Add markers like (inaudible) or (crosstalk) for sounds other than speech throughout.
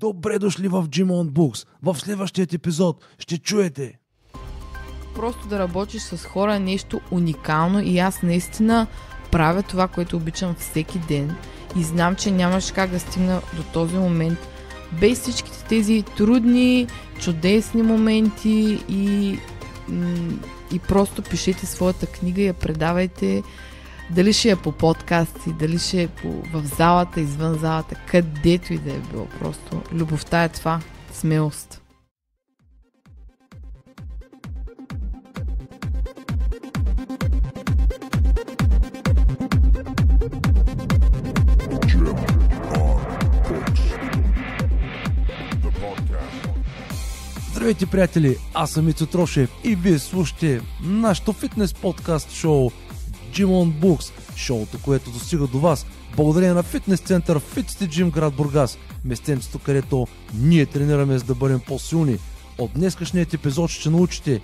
Добре дошли в on Books. В следващия епизод ще чуете. Просто да работиш с хора е нещо уникално и аз наистина правя това, което обичам всеки ден и знам, че нямаш как да стигна до този момент без всичките тези трудни, чудесни моменти и, и просто пишете своята книга и я предавайте дали ще е по подкасти, дали ще е по, в залата, извън залата, където и да е било. Просто любовта е това. Смелост. Здравейте, приятели! Аз съм Ицо Трошев и вие слушате нашето фитнес подкаст шоу – Gym Books, шоуто, което достига до вас благодарение на фитнес център Fitste Gym град Бургас, местенцето, където ние тренираме за да бъдем по-силни. От днескашният епизод ще научите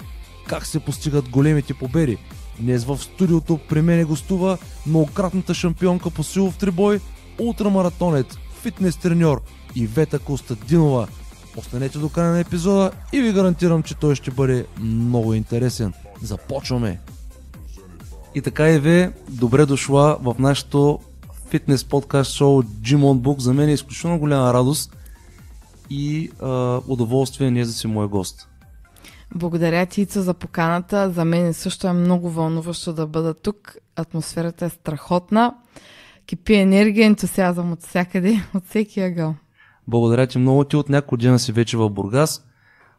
как се постигат големите победи. Днес в студиото при мене гостува многократната шампионка по силов трибой, ултрамаратонец, фитнес треньор Ивета Костадинова. Останете до края на епизода и ви гарантирам, че той ще бъде много интересен. Започваме! И така и ви, добре дошла в нашото фитнес подкаст шоу Gym on Book. За мен е изключително голяма радост и а, удоволствие не е си мой гост. Благодаря ти, Ица, за поканата. За мен също е много вълнуващо да бъда тук. Атмосферата е страхотна. Кипи енергия, ентусиазъм от всякъде, (laughs) от всеки ъгъл. Благодаря ти много. Ти от няколко дена си вече в Бургас.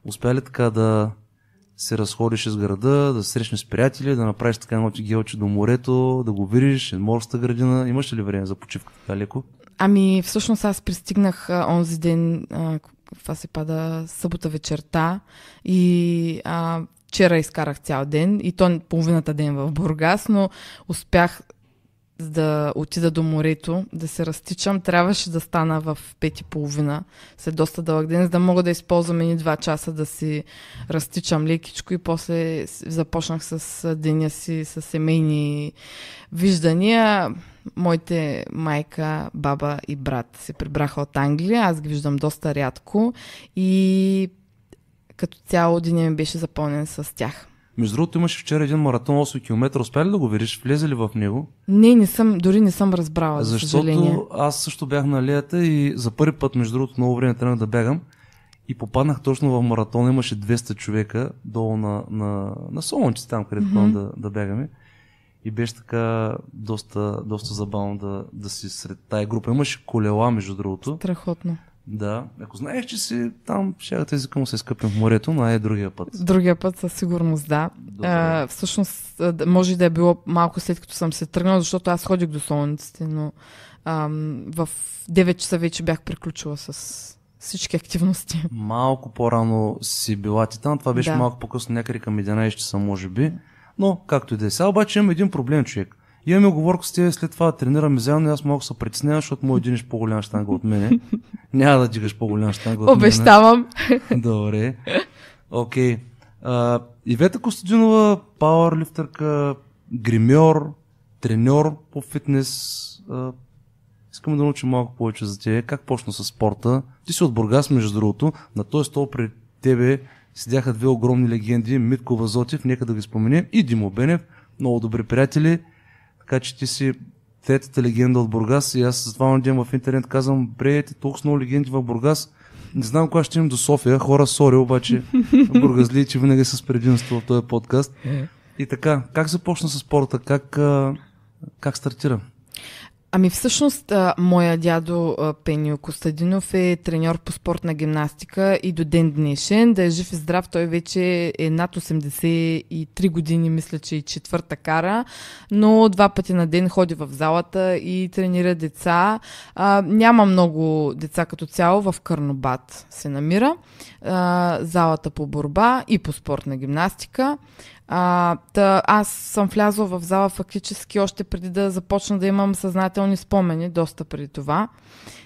Успя ли така да се разходиш из града, да се срещнеш с приятели, да направиш така едно гелче до морето, да го видиш, е морската градина. Имаш ли време за почивка така леко? Ами, всъщност аз пристигнах онзи ден, това се пада събота вечерта и а, вчера изкарах цял ден и то половината ден в Бургас, но успях да отида до морето, да се разтичам, трябваше да стана в пет и половина, след доста дълъг ден, за да мога да използвам едни два часа да си разтичам лекичко и после започнах с деня си, с семейни виждания. Моите майка, баба и брат се прибраха от Англия, аз ги виждам доста рядко и като цяло деня ми беше запълнен с тях. Между другото, имаше вчера един маратон 8 км. Успя ли да го видиш? Влезе ли в него? Не, не съм, дори не съм разбрала. Защото съжаление. аз също бях на алията и за първи път, между другото, много време трябва да бягам. И попаднах точно в маратон. Имаше 200 човека долу на, на, на Солнце, там, където mm-hmm. да, да бягаме. И беше така доста, доста забавно да, да си сред тая група. Имаше колела, между другото. Страхотно. Да, ако знаеш, че си там, да тези му се е скъпим в морето, но е другия път. Другия път със сигурност, да. А, всъщност, може да е било малко след като съм се тръгнала, защото аз ходих до солниците, но ам, в 9 часа вече бях приключила с всички активности. Малко по-рано си била ти там, това беше да. малко по-късно, някъде към 11 часа, може би. Но, както и да е. Сега обаче имам един проблем, човек. Имаме оговорка с тебе след това да тренираме заедно и аз малко се притеснявам, защото му единиш по-голям штанга от мене. (laughs) Няма да дигаш по-голям штанга от мен. мене. Обещавам. (laughs) Добре. Окей. Okay. Ивета Костадинова, пауърлифтърка, гримьор, треньор по фитнес. А, искам да научим малко повече за тебе. Как почна с спорта? Ти си от Бургас, между другото. На този стол при тебе седяха две огромни легенди. Митко Вазотев, нека да ги споменем, и Димо Бенев. Много добри приятели. Така че ти си третата легенда от Бургас и аз затова на ден в интернет казвам, бреете толкова много легенди в Бургас, не знам кога ще имам до София, хора, сори, обаче (laughs) бургазли, че винаги са с предимство в този подкаст. Е. И така, как започна с спорта? Как, как стартира? Ами всъщност, а, моя дядо а, Пенио Костадинов е треньор по спортна гимнастика и до ден днешен, да е жив и здрав, той вече е над 83 години, мисля, че и четвърта кара, но два пъти на ден ходи в залата и тренира деца. А, няма много деца като цяло, в Кърнобат се намира а, залата по борба и по спортна гимнастика. А, та, аз съм влязла в зала фактически още преди да започна да имам съзнателни спомени, доста преди това.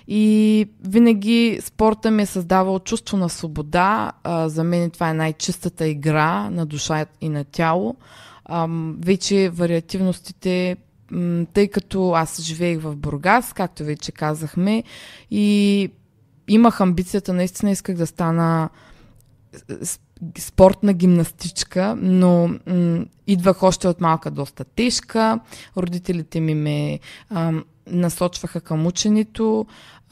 И винаги спорта ми е създавал чувство на свобода. А, за мен това е най-чистата игра на душа и на тяло. А, вече вариативностите тъй като аз живеех в Бургас, както вече казахме, и имах амбицията, наистина исках да стана е, спортна гимнастичка, но м- идвах още от малка доста тежка. Родителите ми ме а, насочваха към ученето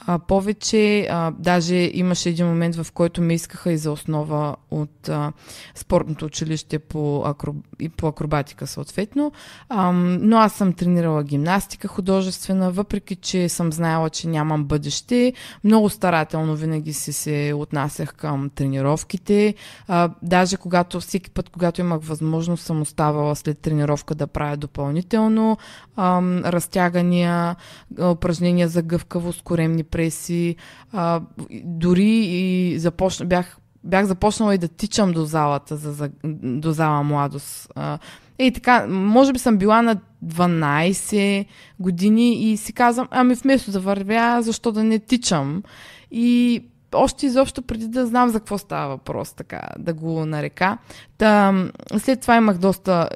а, повече. А, даже имаше един момент, в който ме искаха и за основа от а, спортното училище по, акро... и по акробатика, съответно. А, но аз съм тренирала гимнастика художествена, въпреки че съм знаела, че нямам бъдеще. Много старателно винаги си се отнасях към тренировките. А, даже когато всеки път, когато имах възможност, съм оставала след тренировка да правя допълнително а, разтягания, упражнения за гъвкавост, коремни депресии. А, дори и започна, бях, бях започнала и да тичам до залата, за, за, до зала младост. А, Ей така, може би съм била на 12 години и си казвам, ами вместо да вървя, защо да не тичам? И още изобщо преди да знам за какво става въпрос, така да го нарека. Та, след това имах доста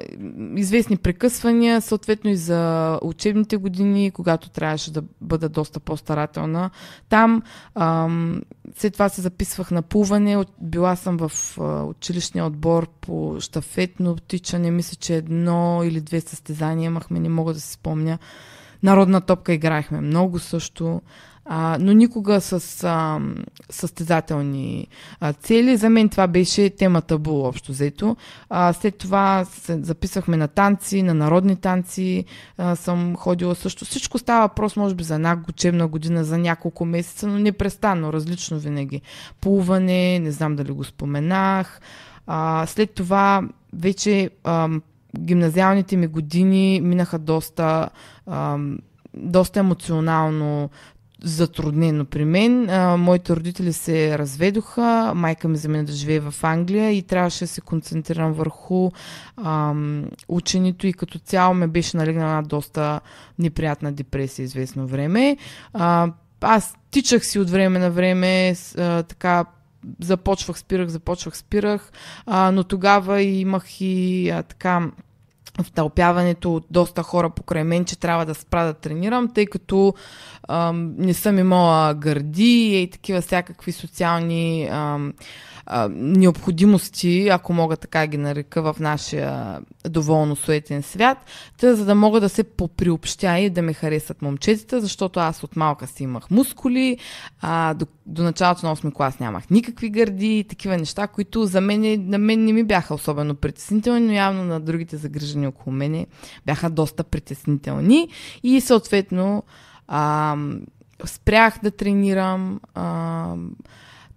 известни прекъсвания, съответно и за учебните години, когато трябваше да бъда доста по-старателна. Там ам, след това се записвах на плуване, била съм в училищния отбор по штафетно тичане, мисля, че едно или две състезания имахме, не мога да си спомня. Народна топка играехме много също а, но никога с а, състезателни а, цели. За мен това беше тема табу, общо взето. А, след това се записахме на танци, на народни танци а, съм ходила също. Всичко става въпрос, може би, за една учебна година, за няколко месеца, но непрестанно, различно винаги. Плуване, не знам дали го споменах. А, след това вече а, гимназиалните ми години минаха доста, а, доста емоционално затруднено при мен. А, моите родители се разведоха, майка ми замина да живее в Англия и трябваше да се концентрирам върху ам, ученето и като цяло ме беше налегнала доста неприятна депресия известно време. А, аз тичах си от време на време, а, така започвах, спирах, започвах, спирах, а, но тогава имах и а, така втълпяването от доста хора покрай мен, че трябва да спра да тренирам, тъй като ам, не съм имала гърди и такива всякакви социални ам, необходимости, ако мога така ги нарека, в нашия доволно суетен свят, тъй, за да мога да се поприобщя и да ме харесат момчетата, защото аз от малка си имах мускули, а, до, до началото на 8 клас нямах никакви гърди и такива неща, които за мен, на мен не ми бяха особено притеснителни, но явно на другите загрижени около мене бяха доста притеснителни и съответно а, спрях да тренирам. А,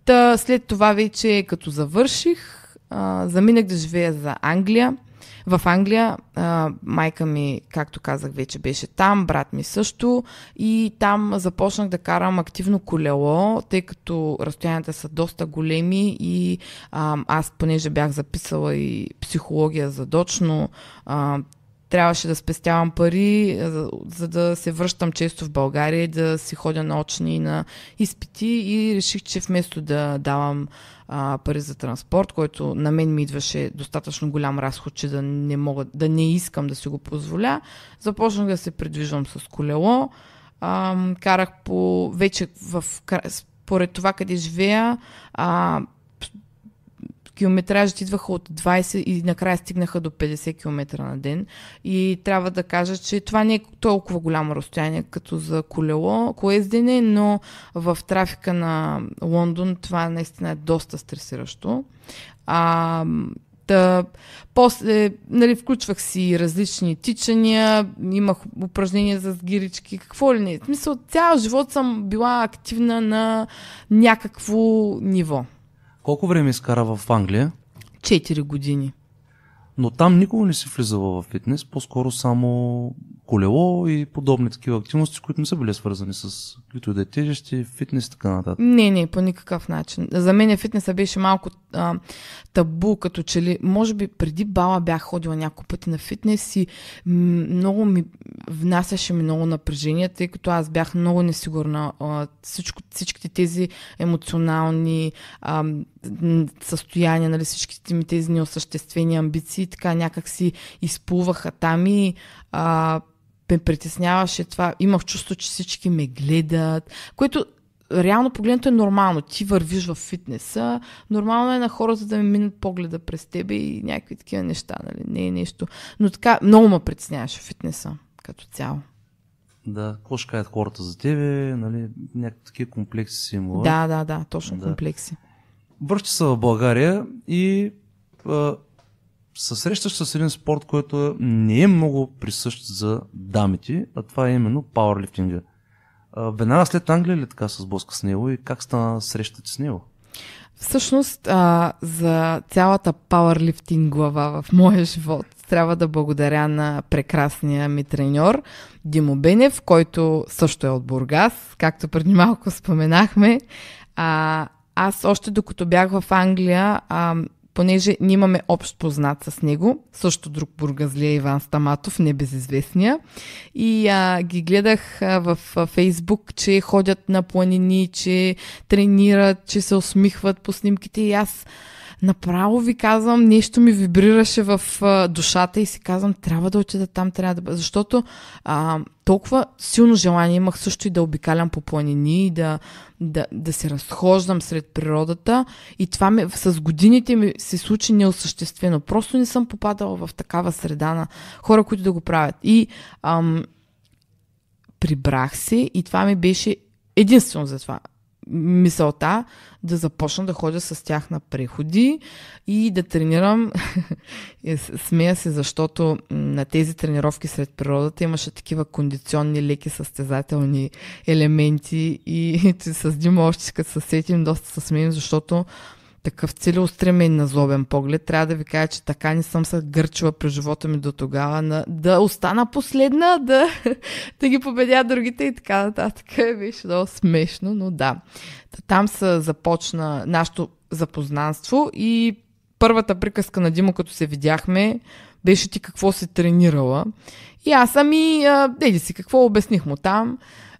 Та, след това вече като завърших, а, заминах да живея за Англия. В Англия а, майка ми, както казах, вече беше там, брат ми също и там започнах да карам активно колело, тъй като разстоянията са доста големи и а, аз понеже бях записала и психология задочно, а, трябваше да спестявам пари, е, за, за да се връщам често в България и да си ходя на очни на изпити и реших, че вместо да давам а, пари за транспорт, който на мен ми идваше достатъчно голям разход, че да не, мога, да не искам да си го позволя, започнах да се придвижвам с колело. А, карах по вече в, според това къде живея, а, Километражът идваха от 20 и накрая стигнаха до 50 км на ден. И трябва да кажа, че това не е толкова голямо разстояние, като за колело, коездене, но в трафика на Лондон това наистина е доста стресиращо. А, да, после, нали, включвах си различни тичания, имах упражнения за сгирички, какво ли не. В смисъл, цял живот съм била активна на някакво ниво. Колко време изкара в Англия? 4 години. Но там никога не си влизала в фитнес, по-скоро само колело и подобни такива активности, които не са били свързани с каквито и да е тежести, фитнес и така нататък. Не, не, по никакъв начин. За мен фитнеса беше малко а, табу, като че ли, може би преди бала бях ходила няколко пъти на фитнес и много ми внасяше ми много напрежение, тъй като аз бях много несигурна. А, всичко, всичките тези емоционални а, състояния, нали, всичките ми тези неосъществени амбиции, така някак си изплуваха там и а, ме притесняваше това. Имах чувство, че всички ме гледат, което реално погледнато е нормално. Ти вървиш в фитнеса, нормално е на хората да ми минат погледа през тебе и някакви такива неща, нали? Не е нещо. Но така, много ме притесняваше фитнеса като цяло. Да, какво ще кажат хората за тебе, нали? Някакви такива комплекси си имала. Е? Да, да, да, точно да. комплекси. Връща се в България и се срещаш с един спорт, който не е много присъщ за дамите, а това е именно пауерлифтинга. Веднага след Англия ли е така се сблъска с него и как стана срещата с него? Всъщност, а, за цялата пауърлифтинг глава в моя живот трябва да благодаря на прекрасния ми треньор Димо Бенев, който също е от Бургас, както преди малко споменахме. А, аз още докато бях в Англия, а, понеже нямаме общ познат с него, също друг бургазлия Иван Стаматов, небезизвестния. И а, ги гледах а, в а, Фейсбук, че ходят на планини, че тренират, че се усмихват по снимките и аз направо ви казвам, нещо ми вибрираше в а, душата и си казвам, трябва да отида там, трябва да... Защото а, толкова силно желание имах също и да обикалям по планини и да, да, да се разхождам сред природата и това ми, с годините ми се случи неосъществено. Просто не съм попадала в такава среда на хора, които да го правят. И ам, прибрах се и това ми беше единствено за това мисълта да започна да ходя с тях на преходи и да тренирам. (laughs) Е, смея се, защото на тези тренировки сред природата имаше такива кондиционни, леки състезателни елементи и (laughs) с Дима още като се сетим доста се смеем, защото такъв целеустремен на злобен поглед. Трябва да ви кажа, че така не съм се гърчила през живота ми до тогава на, да остана последна, да, (laughs) да ги победя другите и така нататък. Е, беше много смешно, но да. Там се започна нашето запознанство и първата приказка на Димо, като се видяхме, беше ти какво се тренирала. И аз ами, еди си, какво обясних му там.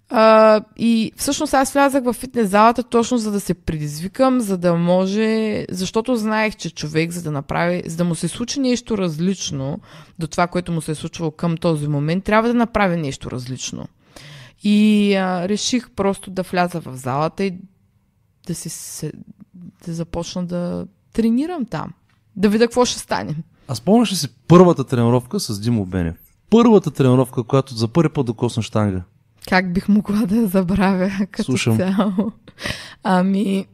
А, и всъщност аз влязах в фитнес залата точно за да се предизвикам, за да може, защото знаех, че човек, за да направи, за да му се случи нещо различно до това, което му се е случвало към този момент, трябва да направи нещо различно. И а, реших просто да вляза в залата и да се, да започна да тренирам там. Да видя какво ще стане. А спомняш ли си първата тренировка с Димо Бенев? Първата тренировка, която за първи път докосна штанга как бих могла да я забравя като Слушам. цяло? Ами,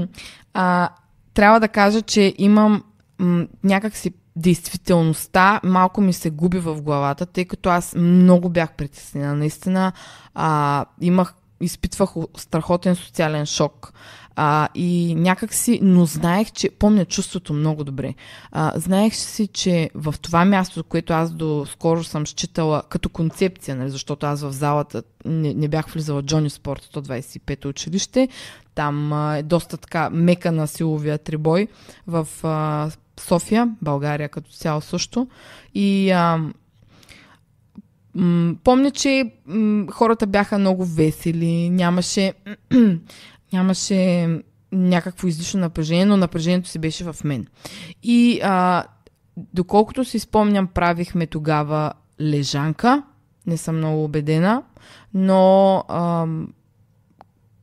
(clears throat) а, трябва да кажа, че имам м, някакси действителността малко ми се губи в главата, тъй като аз много бях притеснена. Наистина а, имах изпитвах страхотен социален шок. А, и си, но знаех, че помня чувството много добре. А, знаех си, че в това място, което аз до скоро съм считала като концепция, нали, защото аз в залата не, не бях влизала Джони Спорт 125 училище, там а, е доста така мека на силовия трибой в а, София, България като цяло също. И а, помня, че хората бяха много весели, нямаше нямаше някакво излишно напрежение, но напрежението си беше в мен. И а, доколкото си спомням, правихме тогава лежанка, не съм много убедена, но а,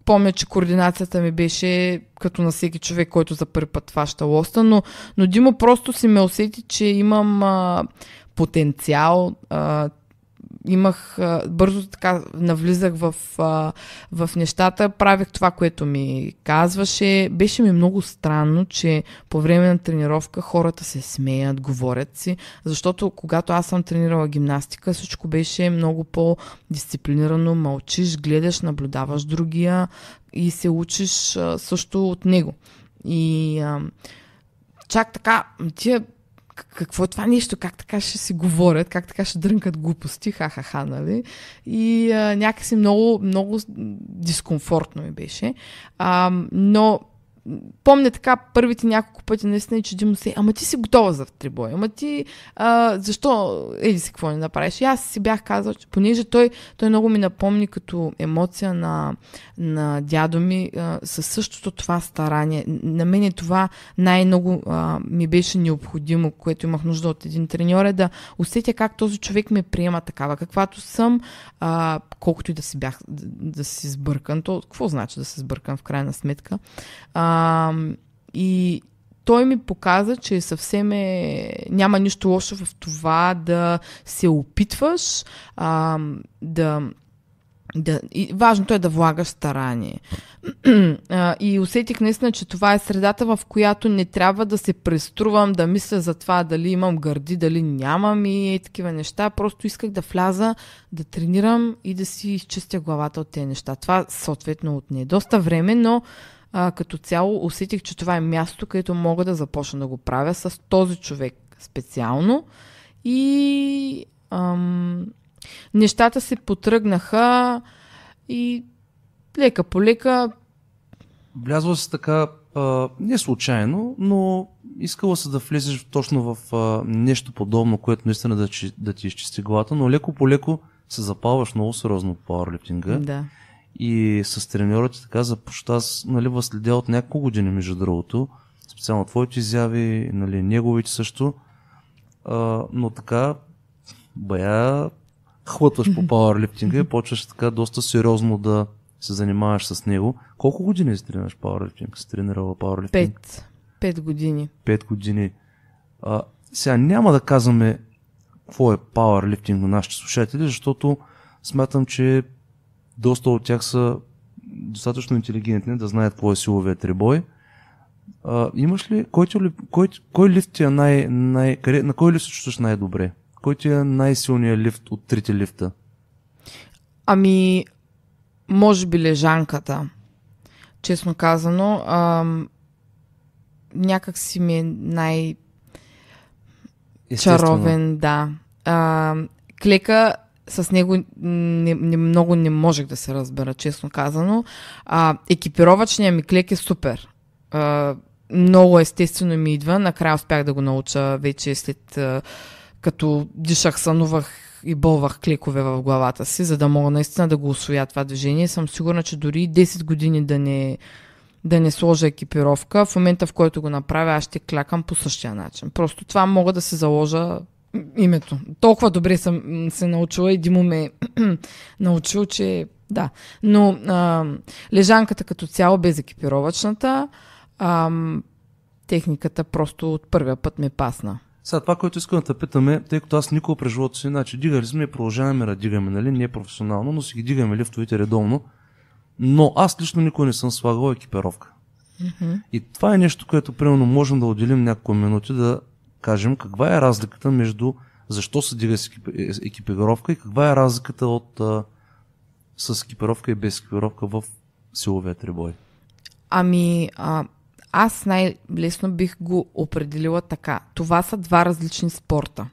помня, че координацията ми беше като на всеки човек, който за първи път фаща лоста, но, но Димо просто си ме усети, че имам а, потенциал, а, имах, бързо така навлизах в, в нещата, правих това, което ми казваше. Беше ми много странно, че по време на тренировка хората се смеят, говорят си, защото когато аз съм тренирала гимнастика, всичко беше много по-дисциплинирано, мълчиш, гледаш, наблюдаваш другия и се учиш също от него. И а, чак така, тия какво е това нещо, как така ще си говорят, как така ще дрънкат глупости, ха-ха-ха, нали? И а, някакси много, много дискомфортно ми беше. А, но помня така първите няколко пъти наистина, че Димо се, ама ти си готова за три боя, ама ти а, защо, еди си какво не направиш. И аз си бях казал, че понеже той, той много ми напомни като емоция на, на дядо ми а, със същото това старание. На мен е това най-много а, ми беше необходимо, което имах нужда от един треньор, е да усетя как този човек ме приема такава, каквато съм, а, колкото и да си бях, да, да си сбъркан. То какво значи да се сбъркам в крайна сметка? А, и той ми показа, че съвсем е, няма нищо лошо в това да се опитваш, а, да да, и важното е да влагаш старание. (clears throat) и усетих наистина, че това е средата, в която не трябва да се преструвам, да мисля за това дали имам гърди, дали нямам и такива неща. Просто исках да вляза, да тренирам и да си изчистя главата от тези неща. Това съответно не е доста време, но а, като цяло усетих, че това е място, където мога да започна да го правя с този човек специално. И ам, нещата се потръгнаха и лека по лека. Влязла се така а, не случайно, но искала се да влезеш точно в а, нещо подобно, което наистина да, да ти изчисти главата, но леко по леко се запалваш много сериозно от пауерлифтинга. Да. И с треньора така започна. Аз нали, възследя от няколко години, между другото. Специално твоите изяви, нали, неговите също. А, но така, бая хвътваш по пауърлифтинга и почваш така доста сериозно да се занимаваш с него. Колко години си тренираш пауърлифтинг? Си тренирала пауърлифтинг? Пет. Пет години. Пет години. А, сега няма да казваме какво е пауърлифтинг на нашите слушатели, защото смятам, че доста от тях са достатъчно интелигентни да знаят какво е силовия трибой. А, имаш ли, кой, ти, е кой, кой лифт ти е най, най къде, на кой лифт се чувстваш най-добре? Кой ти е най-силният лифт от трите лифта? Ами, може би лежанката. Честно казано, ам, някак си ми е най- Естествено. чаровен, да. А, клека с него не, не, много не можех да се разбера, честно казано. А, екипировъчният ми клек е супер. А, много естествено ми идва. Накрая успях да го науча вече след а, като дишах, сънувах и болвах клекове в главата си, за да мога наистина да го освоя това движение. Съм сигурна, че дори 10 години да не, да не сложа екипировка, в момента в който го направя, аз ще клякам по същия начин. Просто това мога да се заложа името. Толкова добре съм се научила и Димо ме е (clears throat) научил, че да. Но а, лежанката като цяло без екипировачната, а, техниката просто от първия път ме пасна. Сега това, което искам да те питаме, тъй като аз никога през живота си, значи дигали сме и продължаваме да дигаме, нали? Не е професионално, но си ги дигаме лифтовите редовно. Но аз лично никога не съм слагал екипировка. Mm-hmm. И това е нещо, което примерно можем да отделим няколко минути да кажем каква е разликата между защо се дига с екипировка и каква е разликата от, а, с екипировка и без екипировка в силовия трибой. Ами, а, аз най-лесно бих го определила така. Това са два различни спорта.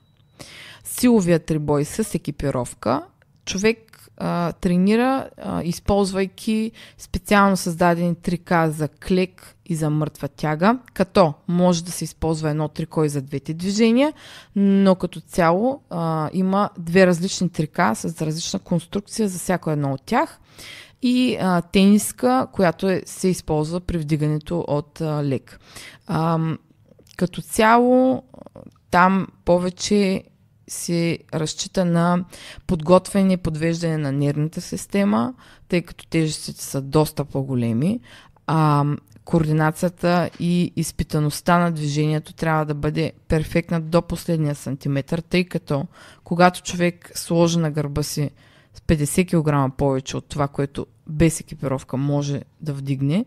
Силовия трибой с екипировка. Човек а, тренира, а, използвайки специално създадени трика за клек и за мъртва тяга, като може да се използва едно трико и за двете движения, но като цяло а, има две различни трика с различна конструкция за всяко едно от тях и а, тениска, която е, се използва при вдигането от а, лек. А, като цяло там повече се разчита на подготвяне и подвеждане на нервната система, тъй като тежестите са доста по-големи, а координацията и изпитаността на движението трябва да бъде перфектна до последния сантиметр, тъй като когато човек сложи на гърба си с 50 кг повече от това, което без екипировка може да вдигне,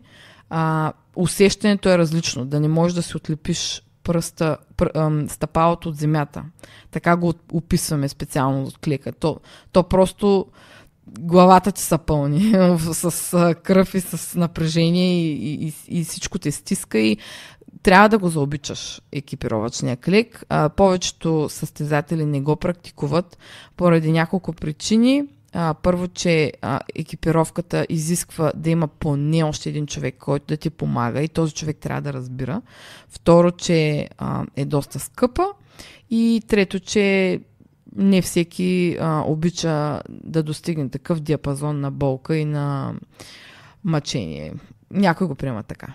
а, усещането е различно. Да не можеш да се отлепиш пръста, пр, ам, стъпалото от земята. Така го описваме специално от клека. То, то просто главата ти са пълни (laughs) с кръв и с напрежение и, и, и всичко те стиска и трябва да го заобичаш екипировъчния клик. А, повечето състезатели не го практикуват поради няколко причини а, първо, че а, екипировката изисква да има поне още един човек, който да ти помага и този човек трябва да разбира. Второ, че а, е доста скъпа. И трето, че не всеки а, обича да достигне такъв диапазон на болка и на мъчение. Някой го приема така.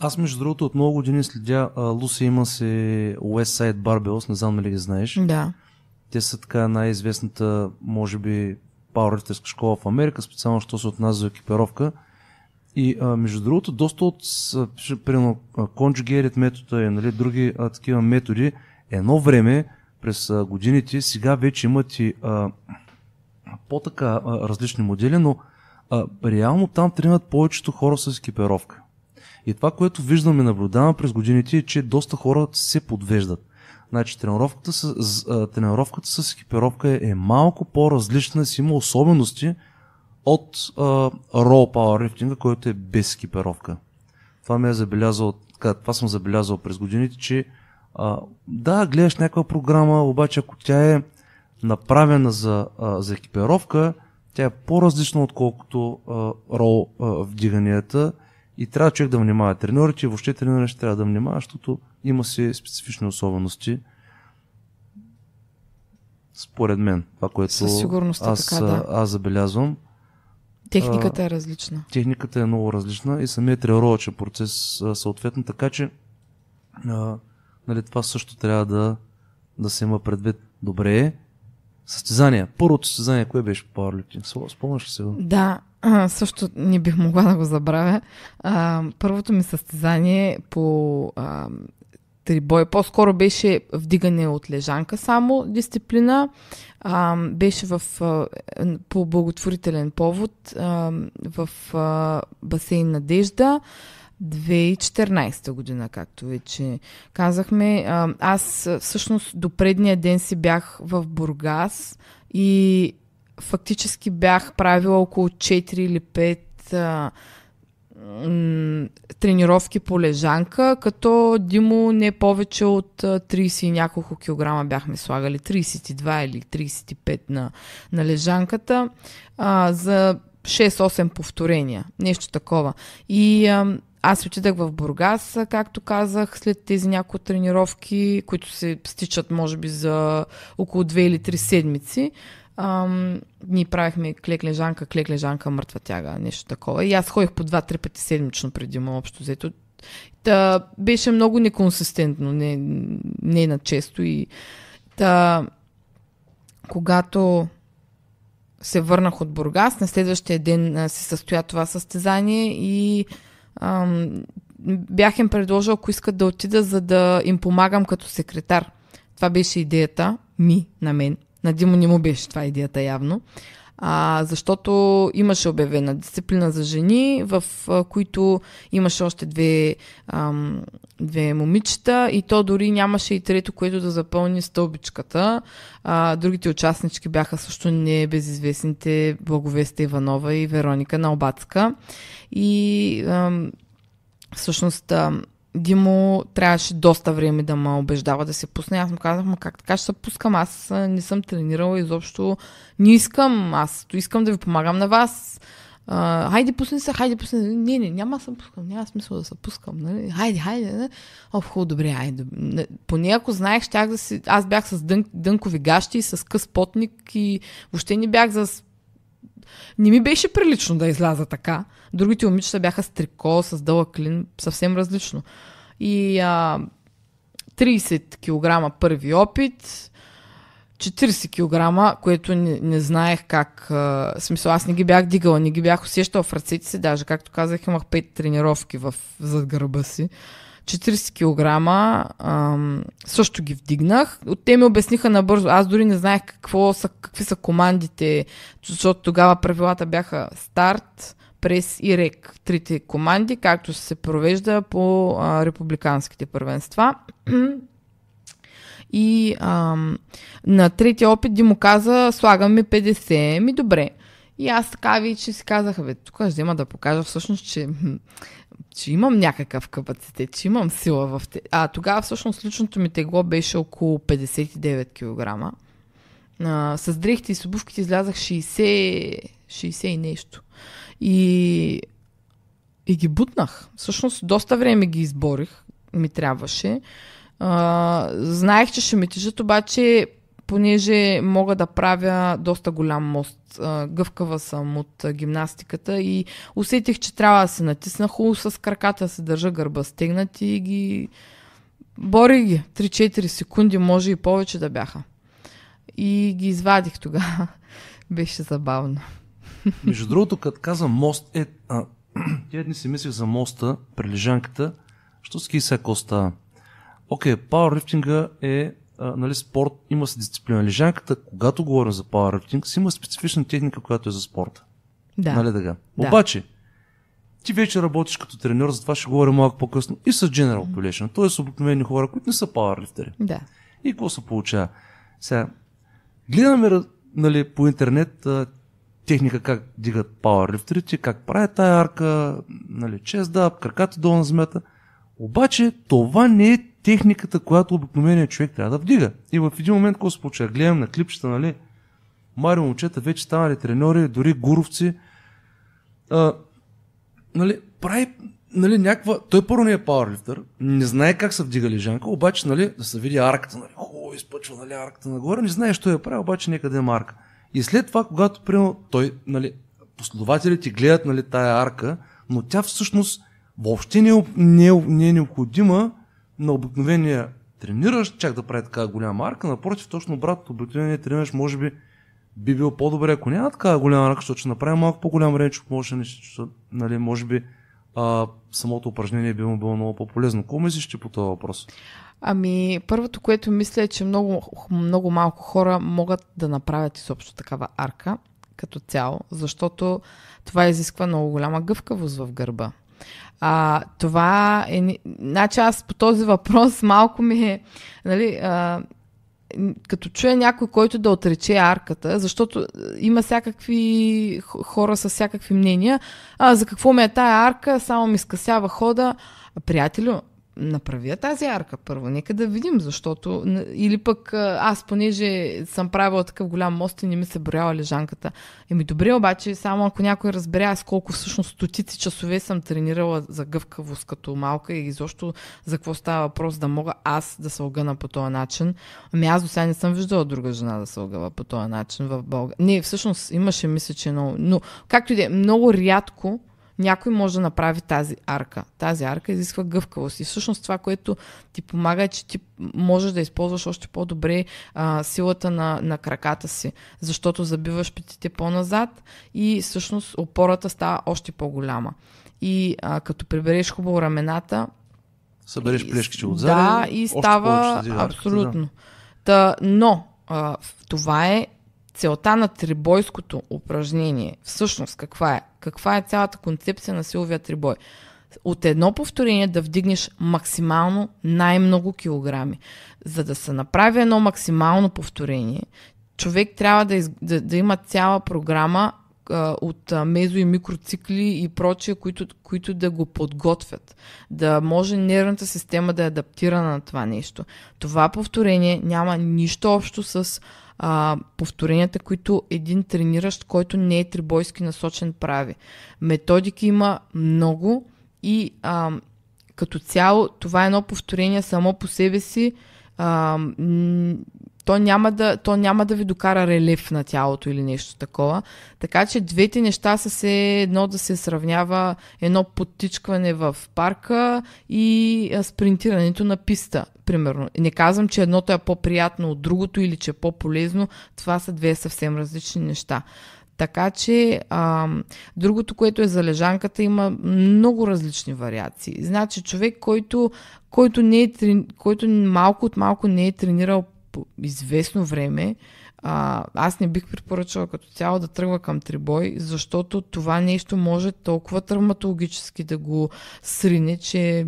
Аз, между другото, от много години следя а, Луси има се West Side Barbells, не знам дали ги знаеш. Да. Те са така най-известната, може би, пауърлифтерска школа в Америка, специално що се отнася за екипировка. И а, между другото, доста от, примерно, conjugated метода и е, нали, други а, такива методи, едно време през а, годините, сега вече имат и а, по-така а, различни модели, но а, реално там тренират повечето хора с екипировка. И това, което виждаме, наблюдаваме през годините е, че доста хора се подвеждат. Значи тренировката с, тренировката с екипировка е, е малко по-различна, и си има особености от а, Raw Powerlifting, който е без екипировка. Това ме е забелязал, така, това съм забелязал през годините, че а, да, гледаш някаква програма, обаче ако тя е направена за, а, за екипировка, тя е по-различна отколкото а, рол а, вдиганията и трябва човек да внимава. тренерите, и въобще тренерите ще трябва да внимава, защото има си специфични особености. Според мен, това, което Със сигурност аз, така, да. аз забелязвам. Техниката а, е различна. Техниката е много различна и самият тренировъчен процес съответно, така че а, нали, това също трябва да, да се има предвид. Добре Състезание. Първото състезание, кое беше по пауърлифтинг? Спомняш ли се го? Да, също не бих могла да го забравя. А, първото ми състезание по боя. По-скоро беше вдигане от лежанка само дисциплина. А, беше в, а, по благотворителен повод а, в а, басейн Надежда. 2014 година, както вече казахме. Аз всъщност до предния ден си бях в Бургас и фактически бях правила около 4 или 5 тренировки по лежанка, като Димо не повече от 30 и няколко килограма бяхме слагали, 32 или 35 на, на лежанката, а, за 6-8 повторения, нещо такова. И а, аз отидах в Бургас, както казах, след тези някои тренировки, които се стичат може би за около 2 или 3 седмици. Ам, ние правихме клек-лежанка, клек-лежанка, мъртва тяга, нещо такова. И аз ходих по два-три пъти седмично преди му общо взето. Та, беше много неконсистентно, не, не на често. И, та, когато се върнах от Бургас, на следващия ден се състоя това състезание и ам, бях им предложила, ако искат да отида, за да им помагам като секретар. Това беше идеята ми на мен на Димо не му беше това идеята явно. А, защото имаше обявена дисциплина за жени, в а, които имаше още две, ам, две момичета и то дори нямаше и трето, което да запълни стълбичката. А, другите участнички бяха също небезизвестните Благовеста Иванова и Вероника Налбацка. И ам, всъщност ам, Димо трябваше доста време да ме убеждава да се пусне. Аз му казах, ма как така ще се пускам? Аз не съм тренирала изобщо. Не искам. Аз искам да ви помагам на вас. А, хайде пусни се, хайде пусни се. Не, не, няма съм пускам, няма смисъл да се пускам. Нали? Хайде, хайде. Не. Нали? О, хубаво, добре, хайде. Поне ако знаех, щях да си... Аз бях с дън, дънкови гащи, с къс потник и въобще не бях за не ми беше прилично да изляза така. Другите момичета бяха с трико, с дълъг клин, съвсем различно. И а, 30 кг първи опит, 40 кг, което не, не знаех как. А, смисъл, аз не ги бях дигала, не ги бях усещала в ръцете си, даже както казах, имах 5 тренировки в, зад гърба си. 40 кг ам, също ги вдигнах. От те ми обясниха набързо. Аз дори не знаех какво са, какви са командите, защото тогава правилата бяха старт, през и рек. Трите команди, както се провежда по а, републиканските първенства. И ам, на третия опит Димо каза, слагаме 50. Ми ами, добре. И аз така вече си казах, бе, тук ще взема да покажа всъщност, че че имам някакъв капацитет, че имам сила в те... А тогава всъщност личното ми тегло беше около 59 кг. А, с дрехите и с обувките излязах 60, 60 и нещо. И, и ги бутнах. Всъщност доста време ги изборих, ми трябваше. А, знаех, че ще ме тежат, обаче понеже мога да правя доста голям мост. Гъвкава съм от гимнастиката и усетих, че трябва да се натисна хубаво с краката, се държа гърба стегнат и ги... Бори ги. 3-4 секунди, може и повече да бяха. И ги извадих тогава. (laughs) Беше забавно. Между другото, като казвам мост, е... А, (clears throat) тя дни си мислих за моста, прилежанката. Що ски сега коста? Окей, okay, пауърлифтинга е а, нали, спорт има си дисциплина. Лежанката, нали, когато говорим за пауърлифтинг, си има специфична техника, която е за спорта. Да. Нали така? Да. Обаче, ти вече работиш като тренер, затова ще говоря малко по-късно, и с General Population, т.е. с обикновени хора, които не са пауърлифтери. Да. И какво се получава? Сега, гледаме нали, по интернет а, техника как дигат пауърлифтерите, как правят тая арка, нали, чест да, краката долу на земята. Обаче това не е техниката, която обикновеният човек трябва да вдига. И в един момент, когато се получава, гледам на клипчета, нали, Марио момчета вече станали треньори, дори гуровци, а, нали, прави нали, някаква... Той първо не е пауърлифтър, не знае как са вдигали Жанка, обаче нали, да се види арката, нали, хо, изпъчва нали, арката нагоре, не знае, що я прави, обаче някъде е марка. И след това, когато приема, той, нали, последователите гледат нали, тая арка, но тя всъщност въобще не е, не е, не е необходима, на обикновения трениращ, чак да прави така голяма арка, Напротив, точно обратно, обикновения трениращ може би би бил по-добре, ако няма така голяма арка, защото ще направи малко по-голям реч, може нали, нали, може би а, самото упражнение би му било много по-полезно. Какво мислиш ти по този въпрос? Ами, първото, което мисля е, че много, много малко хора могат да направят изобщо такава арка като цяло, защото това изисква много голяма гъвкавост в гърба. А, това е... Значи аз по този въпрос малко ми е... Нали, а, като чуя някой, който да отрече арката, защото има всякакви хора с всякакви мнения, а за какво ми е тая арка, само ми скъсява хода. А, приятелю, направя тази арка първо, нека да видим, защото... Или пък аз, понеже съм правила такъв голям мост и не ми се броява лежанката. Еми добре, обаче, само ако някой разбере аз колко всъщност стотици часове съм тренирала за гъвкавост като малка и изобщо за какво става въпрос да мога аз да се огъна по този начин. Ами аз до сега не съм виждала друга жена да се огъва по този начин в България. Не, всъщност имаше, мисля, че много... Но, както и да е, много рядко някой може да направи тази арка. Тази арка изисква гъвкавост. И всъщност това, което ти помага е, че ти можеш да използваш още по-добре а, силата на, на краката си, защото забиваш петите по-назад и всъщност опората става още по-голяма. И а, като прибереш хубаво рамената. Събереш плешкиче отзад. Да, и става абсолютно. Да. Та, но а, това е целта на трибойското упражнение. Всъщност каква е? Каква е цялата концепция на силовия трибой? От едно повторение да вдигнеш максимално най-много килограми. За да се направи едно максимално повторение, човек трябва да, из, да, да има цяла програма а, от а, мезо и микроцикли и прочие, които, които да го подготвят. Да може нервната система да е адаптирана на това нещо. Това повторение няма нищо общо с а, повторенията, които един трениращ, който не е трибойски насочен прави. Методики има много и а, като цяло това е едно повторение само по себе си а, то няма, да, то няма да ви докара релеф на тялото или нещо такова. Така че двете неща са се едно да се сравнява едно подтичкване в парка и спринтирането на писта, примерно. Не казвам, че едното е по-приятно от другото или че е по-полезно. Това са две съвсем различни неща. Така че а, другото, което е за лежанката, има много различни вариации. Значи човек, който, който, не е, който малко от малко не е тренирал по известно време, а, аз не бих препоръчала като цяло да тръгва към трибой, защото това нещо може толкова травматологически да го срине, че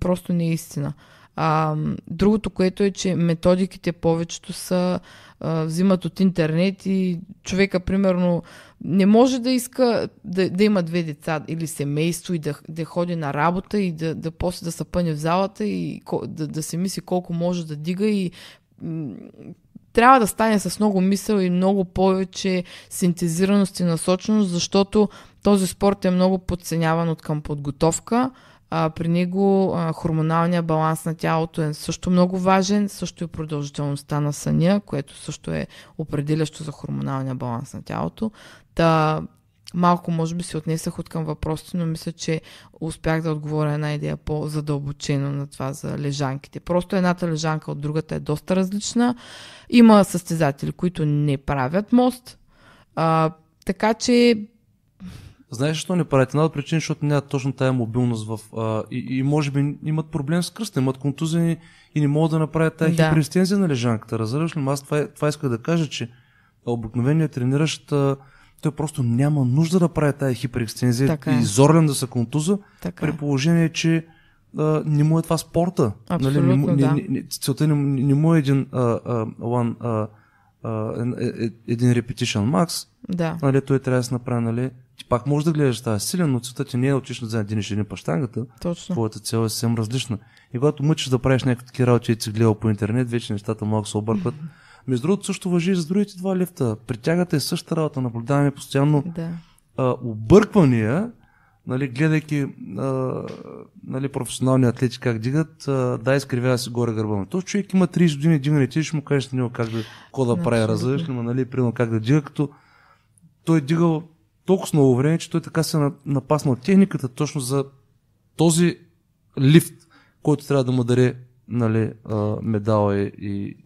просто не е истина. А, другото, което е, че методиките повечето са а, взимат от интернет и човека, примерно, не може да иска да, да има две деца или семейство и да, да ходи на работа и да, да после да се пъне в залата и да, да се мисли колко може да дига и трябва да стане с много мисъл и много повече синтезираност и насоченост, защото този спорт е много подценяван от към подготовка. А, при него а, хормоналния баланс на тялото е също много важен, също и е продължителността на съня, което също е определящо за хормоналния баланс на тялото. Та, Малко, може би, се отнесах от към въпросите, но мисля, че успях да отговоря една идея по-задълбочено на това за лежанките. Просто едната лежанка от другата е доста различна. Има състезатели, които не правят мост. А, така че Знаеш, защо не правят? Една от причини, защото нямат точно тая мобилност в... А, и, и, може би имат проблем с кръста, имат контузени и не могат да направят тази да. хиперестензия на лежанката. Разбираш ли? Аз това, е, това исках да кажа, че обикновеният трениращ той просто няма нужда да прави тази хиперекстензия така е. и Зорлен да се контуза, така е. при положение, че а, не му е това спорта. Абсолютно, нали? не, не, не, не, целта не, не му е един а, а, one, а, а, е, е, един repetition max. Да. Нали, той трябва да се направи, нали, ти пак можеш да гледаш тази силен, но целта ти не е отиш да заденеш един пащангата. Точно. Твоята цел е съвсем различна. И когато мъчиш да правиш някакви такива работи и си гледал по интернет, вече нещата малко се объркват. Mm-hmm между другото, също въжи и за другите два лифта. Притягате същата работа, наблюдаваме постоянно да. а, обърквания, нали, гледайки а, нали, професионални атлети как дигат, а, да, изкривява си горе гърба. Този човек има 30 години дигане, ти ще му кажеш на него как да, какво да прави, разбираш ли, нали, примерно как да дига, като той е дигал толкова много време, че той така се напаснал техниката точно за този лифт, който трябва да му даде нали, медала и,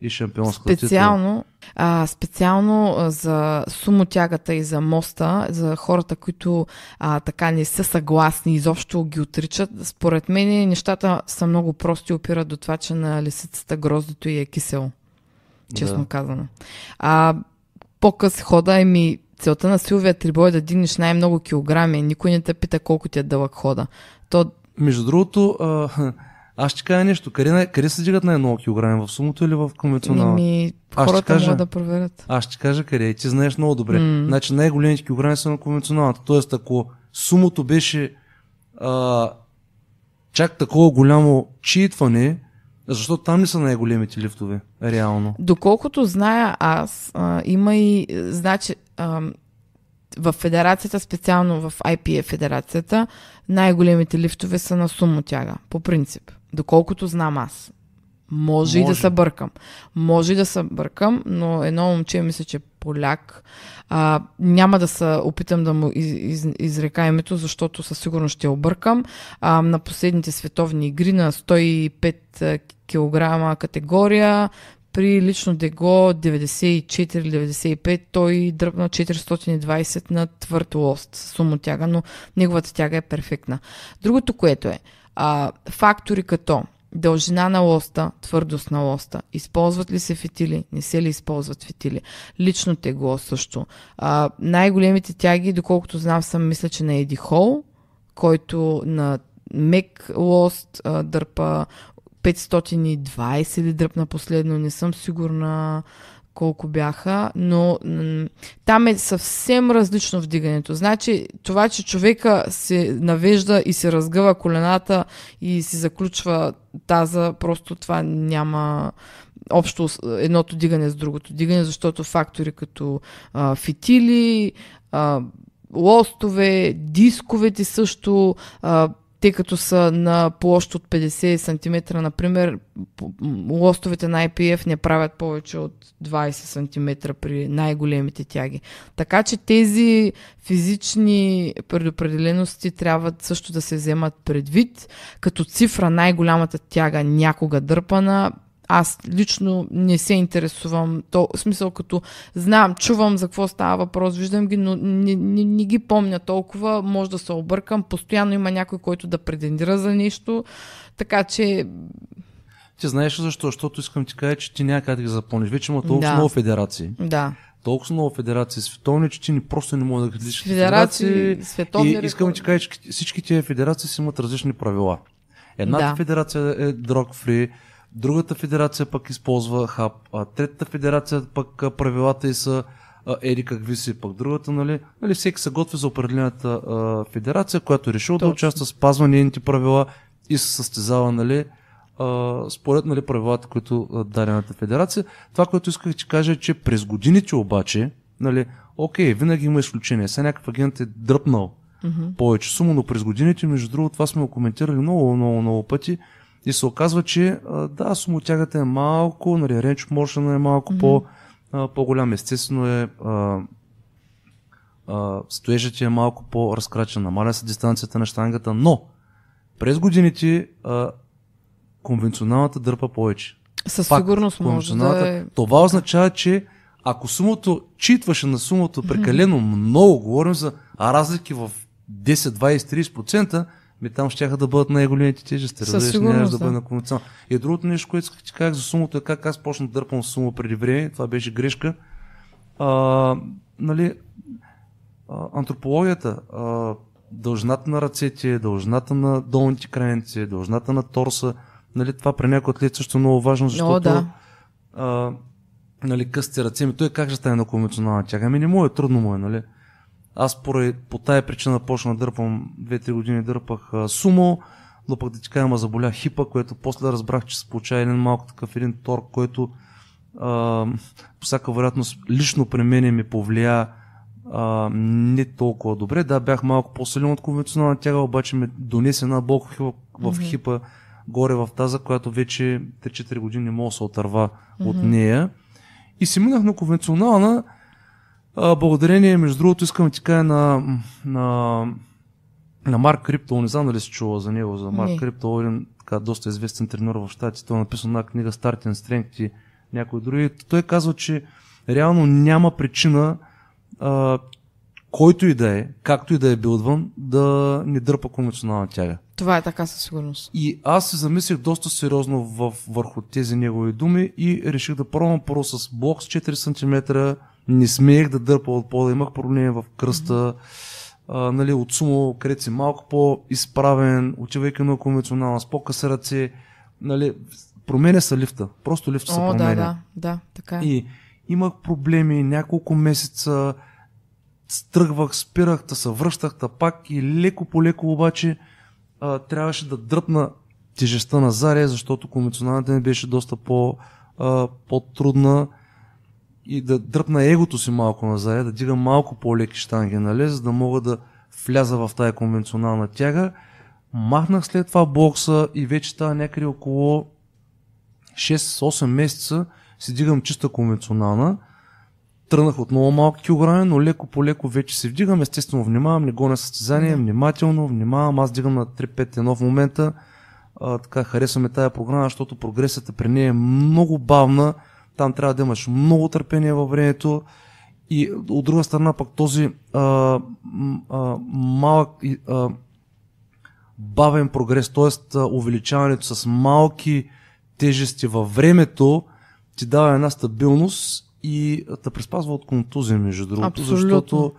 и шампионската специално, А, специално за сумотягата и за моста, за хората, които а, така не са съгласни, изобщо ги отричат, според мен нещата са много прости, опират до това, че на лисицата гроздото и е кисело. Честно да. казано. А, по-къс хода, е ми целта на Силвия Трибо е да дигнеш най-много килограми. Никой не те пита колко ти е дълъг хода. То... Между другото, а аз ще кажа нещо. Къде, на... къде се дигат най-много килограми? В сумото или в конвенционалната Ми, хората ще кажа, да проверят. Аз ще кажа къде. Ти знаеш много добре. Mm. Значи най-големите килограми са на конвенционалната. Тоест, ако сумото беше а, чак такова голямо читване, защо там не са най-големите лифтове, реално? Доколкото зная аз, а, има и, значи, а, в федерацията, специално в IPA федерацията, най-големите лифтове са на сумотяга, по принцип доколкото знам аз. Може, може и да се бъркам. Може и да се бъркам, но едно момче, мисля, че е поляк, а, няма да се опитам да му из, из, изрека името, защото със сигурност ще объркам. А, на последните световни игри на 105 кг категория при лично Дего 94-95 той дръпна 420 на твърд лост с умотяга, но неговата тяга е перфектна. Другото, което е – а, фактори като дължина на лоста, твърдост на лоста, използват ли се фитили, не се ли използват фитили, лично тегло също. А, най-големите тяги, доколкото знам, съм мисля, че на Еди Хол, който на мек лост а, дърпа 520 ли дръпна последно, не съм сигурна колко бяха, но там е съвсем различно вдигането. Значи това, че човека се навежда и се разгъва колената и си заключва таза, просто това няма общо едното дигане с другото дигане, защото фактори като а, фитили, а, лостове, дисковете също, а, тъй като са на площ от 50 см, например, лостовете на IPF не правят повече от 20 см при най-големите тяги. Така че тези физични предопределености трябва също да се вземат предвид. Като цифра най-голямата тяга някога дърпана аз лично не се интересувам. То, в смисъл като знам, чувам за какво става въпрос, виждам ги, но не, не, не ги помня толкова. Може да се объркам. Постоянно има някой, който да претендира за нещо. Така че ти знаеш защо? Защото искам ти кажа, че ти няма да ги запомниш. Вече има толкова да. много федерации. Да. Толкова много федерации, световни, че ти ни просто не мога да гледаш федерации. федерации световни и искам ти кажа, че всички тези федерации си имат различни правила. Едната да. федерация е дрог фри, другата федерация пък използва хаб, а третата федерация пък правилата и са еди какви си, пък другата, нали? нали всеки се готви за определената а, федерация, която е решила да участва, спазва нейните правила и се състезава, нали? А, според нали, правилата, които дадената федерация. Това, което исках да кажа е, че през годините обаче, нали, окей, винаги има изключение. Сега някакъв агент е дръпнал mm-hmm. повече сума, но през годините, между другото, това сме го коментирали много, много, много пъти. И се оказва, че да, сумотягата е малко, нали, ренч моршена е малко mm-hmm. по, а, по-голям. Естествено е а, а, стоежът е малко по-разкрачен, намаля се дистанцията на штангата, но през годините а, конвенционалната дърпа повече. Със Пак, сигурност може да е... Това означава, че ако сумото читваше на сумото прекалено mm-hmm. много, говорим за разлики в 10, 20, 30%, ми там ще да бъдат най-големите тежести. Разбираш, нямаш да бъде на конвенционал. И другото нещо, което ти казах за сумото е как аз почнах да дърпам сума преди време, това беше грешка. А, нали, антропологията, а, дължината на ръцете, дължината на долните краници, дължината на торса, нали, това при някои атлет също е много важно, защото О, да. а, нали, късти ръце, ми той как ще стане на конвенционална тяга? Ами не му е, трудно му е, нали? Аз по, по тая причина почна да дърпам, 2-3 години дърпах а, сумо, но пък да ти кажа, заболя хипа, което после разбрах, че се получава един малко такъв един торг, който а, по всяка вероятност лично при мен ми повлия а, не толкова добре. Да, бях малко по-силен от конвенционална тяга, обаче ме донесе една болка в mm-hmm. хипа горе в таза, която вече 3-4 години не мога да се отърва mm-hmm. от нея. И си минах на конвенционална, благодарение, между другото, искам да ти кажа на, на, на Марк Крипто, не знам дали си чула за него, за Марк не. Крипто, е един така, доста известен тренер в щатите, той е написал една книга Starting Strength и някои други. Той казва, че реално няма причина а, който и да е, както и да е бил билдван, да не дърпа конвенционална тяга. Това е така със сигурност. И аз се замислих доста сериозно в, върху тези негови думи и реших да пробвам първо с блок с 4 см, не смеех да дърпа от пода, имах проблеми в кръста. А, нали, от сумо, където си малко по-изправен, отивайки на конвенционална, с по-къси ръци, Нали, променя се лифта. Просто лифта О, се променя. Да, да, да, така. Е. И имах проблеми няколко месеца, стръгвах, спирах, та се връщах, та пак и леко по леко обаче а, трябваше да дръпна тежестта на заре, защото конвенционалната ми беше доста по, а, по-трудна и да дръпна егото си малко назад, да дигам малко по-леки штанги, нали, за да мога да вляза в тая конвенционална тяга. Махнах след това бокса и вече става някъде около 6-8 месеца си дигам чиста конвенционална. Тръгнах отново малко малки килограми, но леко по леко вече се вдигам. Естествено внимавам, не гоня състезание, внимателно, внимавам. Аз дигам на 3-5-1 в момента. А, така харесваме тая програма, защото прогресията при нея е много бавна там трябва да имаш много търпение във времето и от друга страна пък този а, а, малък а, бавен прогрес, т.е. увеличаването с малки тежести във времето ти дава една стабилност и те преспазва от контузия, между другото, Абсолютно. защото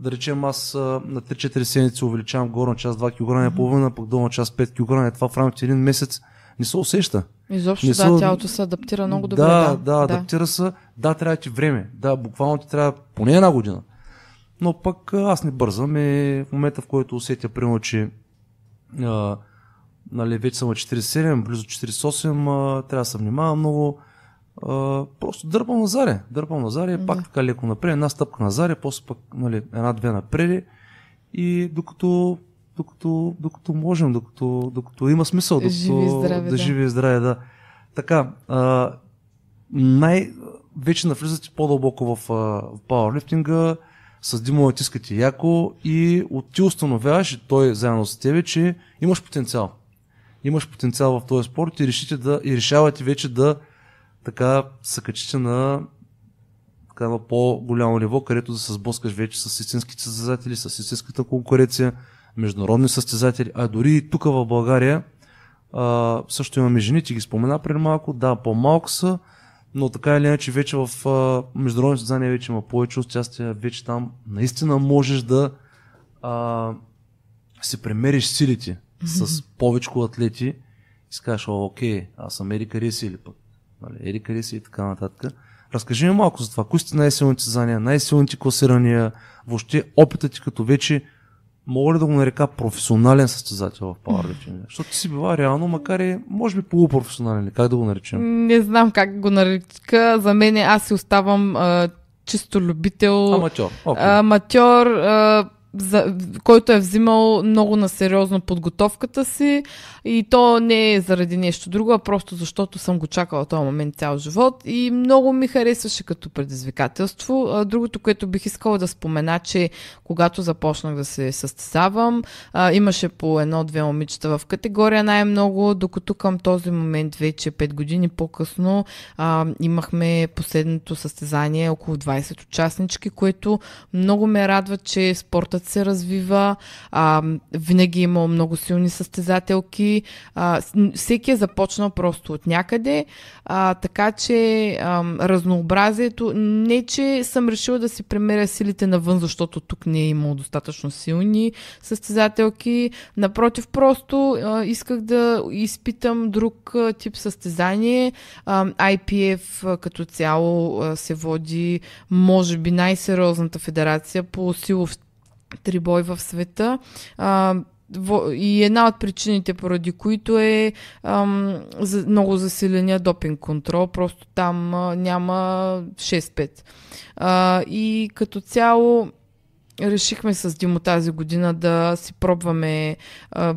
да речем аз на 3-4 седмици увеличавам горна част 2 кг, mm-hmm. половина, пък долна част 5 кг, това в рамките един месец не се усеща. Изобщо, не са... тялото се адаптира много добре. Да, да, да, адаптира се. Да, трябва ти е време. Да, буквално ти трябва поне една година. Но пък аз не бързам и в момента, в който усетя, примерно, че а, нали, вече съм 47, близо 48, а, трябва да се внимавам много. А, просто дърпам на заре. Дърпам на заре, да. пак така леко напред, една стъпка на заре, после пък нали, една-две напред. И докато докато, докато можем, докато, докато има смисъл, докато живи здраве, да, да. живи и здраве, да. Така, а, най- вече навлизате по-дълбоко в, а, в пауърлифтинга, с Димо натискате яко и от ти установяваш, и той заедно с тебе, че имаш потенциал. Имаш потенциал в този спорт и, решите да, и решавате вече да така се качите на така, на по-голямо ниво, където да се сблъскаш вече с истинските създатели, с истинската конкуренция, международни състезатели, а дори и тук в България а, също имаме жени ти ги спомена преди малко, да, по-малко са, но така или иначе вече в а, международни състезания вече има повече участие, вече там наистина можеш да а, си премериш силите mm-hmm. с повече атлети и скажеш, окей, аз съм Ерика Риси или пък нали, Ерика Риси и така нататък. Разкажи ми малко за това. Кои сте най-силните състезания, най-силните класирания, въобще опитът ти като вече мога ли да го нарека професионален състезател в Powerlifting? Защото ти си била реално, макар и може би полупрофесионален, как да го наречем? Не знам как го нарека. За мен аз си оставам а, чисто любител. Аматьор. Okay. Аматьор. А, за, който е взимал много на сериозно подготовката си и то не е заради нещо друго, а просто защото съм го чакала този момент цял живот и много ми харесваше като предизвикателство. Другото, което бих искала да спомена, че когато започнах да се състезавам, имаше по едно-две момичета в категория най-много, докато към този момент вече 5 години по-късно имахме последното състезание около 20 участнички, което много ме радва, че спортът спортът се развива, а, винаги е имал много силни състезателки. А, всеки е започнал просто от някъде, а, така че а, разнообразието, не че съм решила да си премеря силите навън, защото тук не е имало достатъчно силни състезателки. Напротив, просто а, исках да изпитам друг а, тип състезание. А, IPF а, като цяло а, се води, може би, най-сериозната федерация по силов трибой в света. А, и една от причините, поради които е ам, за, много засиления допинг контрол, просто там а, няма 6-5. А, и като цяло решихме с Димо тази година да си пробваме а,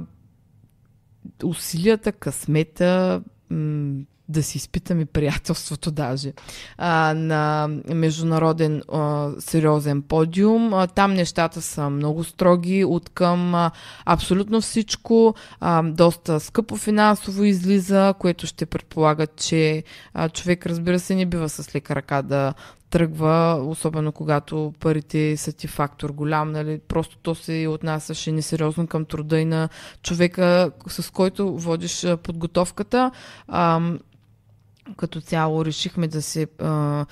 усилията, късмета, м- да си изпитаме приятелството даже а, на международен а, сериозен подиум. А, там нещата са много строги от към а, абсолютно всичко. А, доста скъпо финансово излиза, което ще предполага, че а, човек разбира се не бива с лека ръка да тръгва, особено когато парите са ти фактор голям, нали? Просто то се отнасяше несериозно към труда и на човека, с който водиш подготовката като цяло решихме да се а,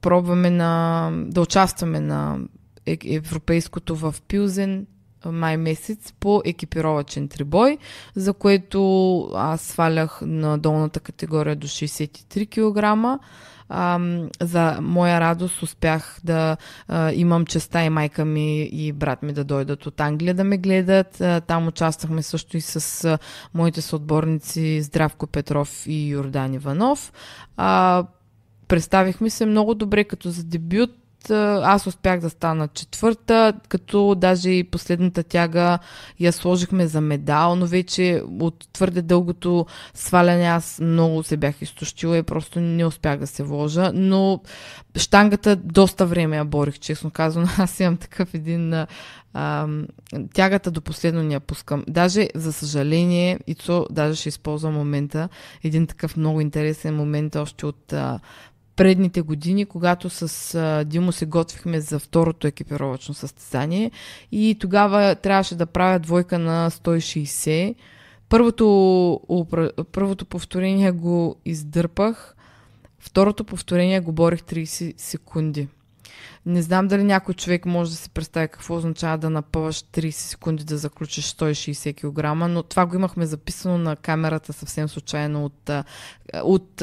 пробваме на, да участваме на е, европейското в Пилзен май месец по екипировачен трибой, за което аз свалях на долната категория до 63 кг а, за моя радост успях да а, имам честа и майка ми и брат ми да дойдат от Англия да ме гледат. А, там участвахме също и с а, моите съотборници Здравко Петров и Йордан Иванов. А, представихме се много добре като за дебют аз успях да стана четвърта, като даже и последната тяга я сложихме за медал, но вече от твърде дългото сваляне аз много се бях изтощила и просто не успях да се вложа, но штангата доста време я борих, честно казано. (laughs) Аз имам такъв един а, тягата до последно не я пускам. Даже, за съжаление, Ицо, даже ще използвам момента, един такъв много интересен момент още от а, предните години, когато с а, Димо се готвихме за второто екипировъчно състезание и тогава трябваше да правя двойка на 160. Първото, първото повторение го издърпах, второто повторение го борих 30 секунди. Не знам дали някой човек може да се представи какво означава да напъваш 30 секунди да заключиш 160 кг, но това го имахме записано на камерата съвсем случайно от, от, от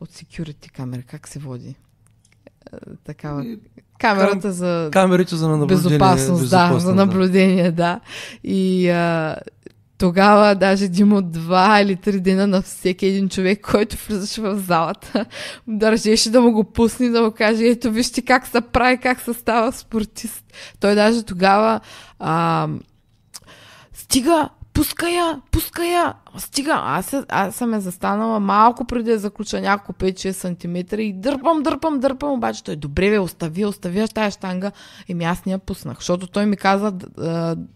от security камера? Как се води? Е, такава е, камерата за камерите за наблюдение. Безопасност, да, за наблюдение, да. да. И а, тогава даже Димо два или три дена на всеки един човек, който влизаше в залата, (laughs) държеше да му го пусне, да му каже, ето вижте как се прави, как се става спортист. Той даже тогава а, стига пуска я, пускай я. Стига, аз, аз съм е застанала малко преди да заключа няколко 5-6 см, и дърпам, дърпам, дърпам, обаче той добре ви, остави, остави аз тая штанга. ми аз не я пуснах, защото той ми каза,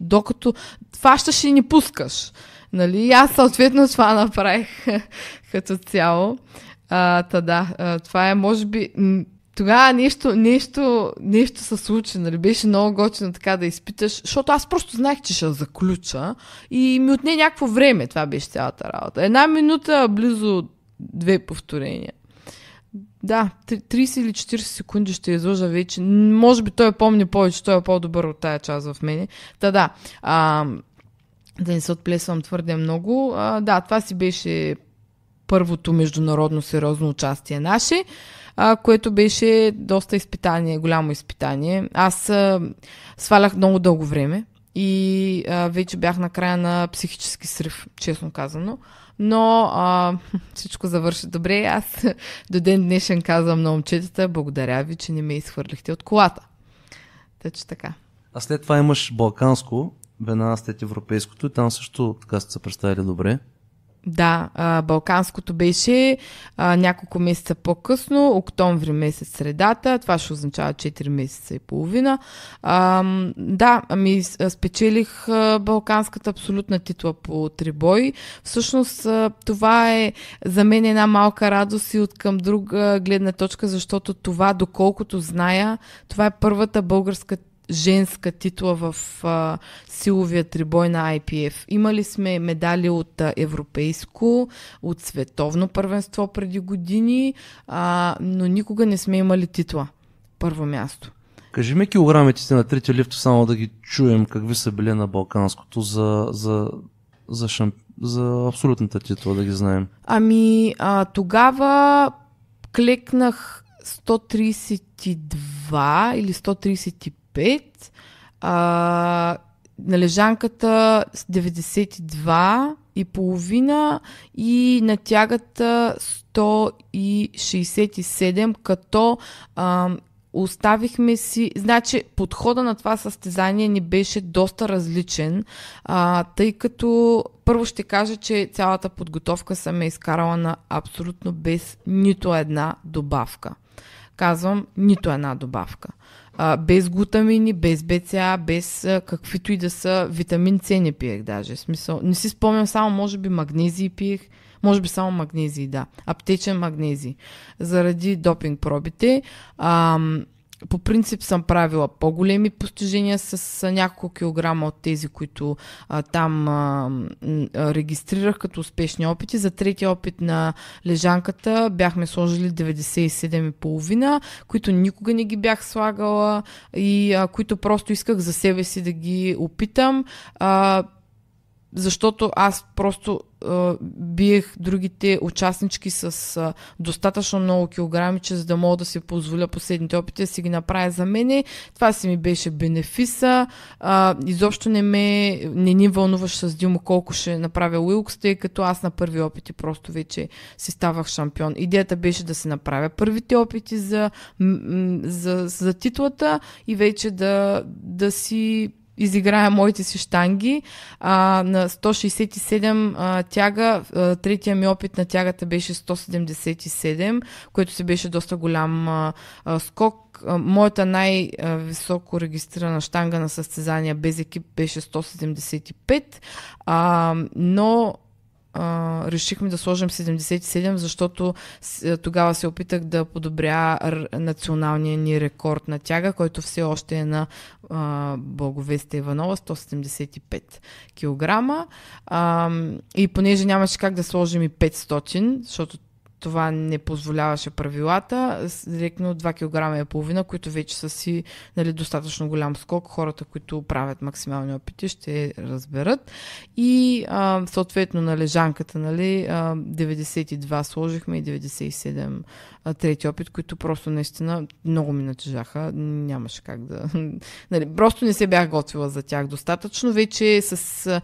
докато фащаш и не пускаш. Нали? И аз съответно това направих (laughs) като цяло. А, та да, това е може би тогава нещо, нещо, нещо се случи, нали? Беше много готино така да изпиташ, защото аз просто знаех, че ще заключа и ми отне някакво време. Това беше цялата работа. Една минута, близо две повторения. Да, 30 или 40 секунди ще излъжа вече. Може би той помни повече, той е по-добър от тая част в мене. Та да, а, да не се отплесвам твърде много. А, да, това си беше първото международно сериозно участие наше, а, което беше доста изпитание, голямо изпитание. Аз а, свалях много дълго време и а, вече бях на края на психически срив, честно казано. Но а, (laughs) всичко завърши добре. Аз (laughs) до ден днешен казвам на момчетата, благодаря ви, че не ме изхвърлихте от колата. Та че така. А след това имаш Балканско, веднага след европейското и там също така сте се представили добре. Да, а, Балканското беше а, няколко месеца по-късно, октомври месец средата, това ще означава 4 месеца и половина. А, да, ами спечелих а, Балканската абсолютна титла по трибой. Всъщност а, това е за мен една малка радост и от към друга гледна точка, защото това, доколкото зная, това е първата българска женска титла в а, силовия трибой на IPF. Имали сме медали от а, европейско, от световно първенство преди години, а, но никога не сме имали титла. Първо място. Кажи ми килограмите си на третия лифт, само да ги чуем, какви са били на Балканското за, за, за, шамп... за абсолютната титла, да ги знаем. Ами, а, тогава клекнах 132 или 135 95, а, на лежанката с 92 и половина и на тягата 167, като а, оставихме си. Значи, подхода на това състезание ни беше доста различен, а, тъй като първо ще кажа, че цялата подготовка съм е изкарала на абсолютно без нито една добавка. Казвам, нито една добавка а, без глутамини, без БЦА, без а, каквито и да са. Витамин С не пиех даже. Смисъл, не си спомням, само може би магнезии пиех. Може би само магнезии, да. Аптечен магнезий. Заради допинг пробите. Ам, по принцип съм правила по-големи постижения с няколко килограма от тези, които а, там а, регистрирах като успешни опити. За третия опит на лежанката бяхме сложили 97,5, които никога не ги бях слагала и а, които просто исках за себе си да ги опитам. А, защото аз просто а, биех другите участнички с а, достатъчно много килограми, че за да мога да си позволя последните опити да си ги направя за мене. Това си ми беше бенефиса. А, изобщо не, ме, не ни вълнуваш с Димо колко ще направя Уилкс, тъй като аз на първи опити просто вече си ставах шампион. Идеята беше да си направя първите опити за, за, за титлата и вече да, да си изиграя моите си штанги. А, на 167 а, тяга, а, третия ми опит на тягата беше 177, което се беше доста голям а, а, скок. А, моята най-високо регистрирана штанга на състезания без екип беше 175, а, но решихме да сложим 77, защото тогава се опитах да подобря националния ни рекорд на тяга, който все още е на а, Иванова 175 кг. А, и понеже нямаше как да сложим и 500, защото това не позволяваше правилата, директно 2 кг, и половина, които вече са си нали, достатъчно голям скок. Хората, които правят максимални опити, ще разберат. И а, съответно на лежанката нали, 92 сложихме и 97 трети опит, които просто наистина много ми натежаха. Нямаше как да... (laughs) Нали, просто не се бях готвила за тях достатъчно. Вече с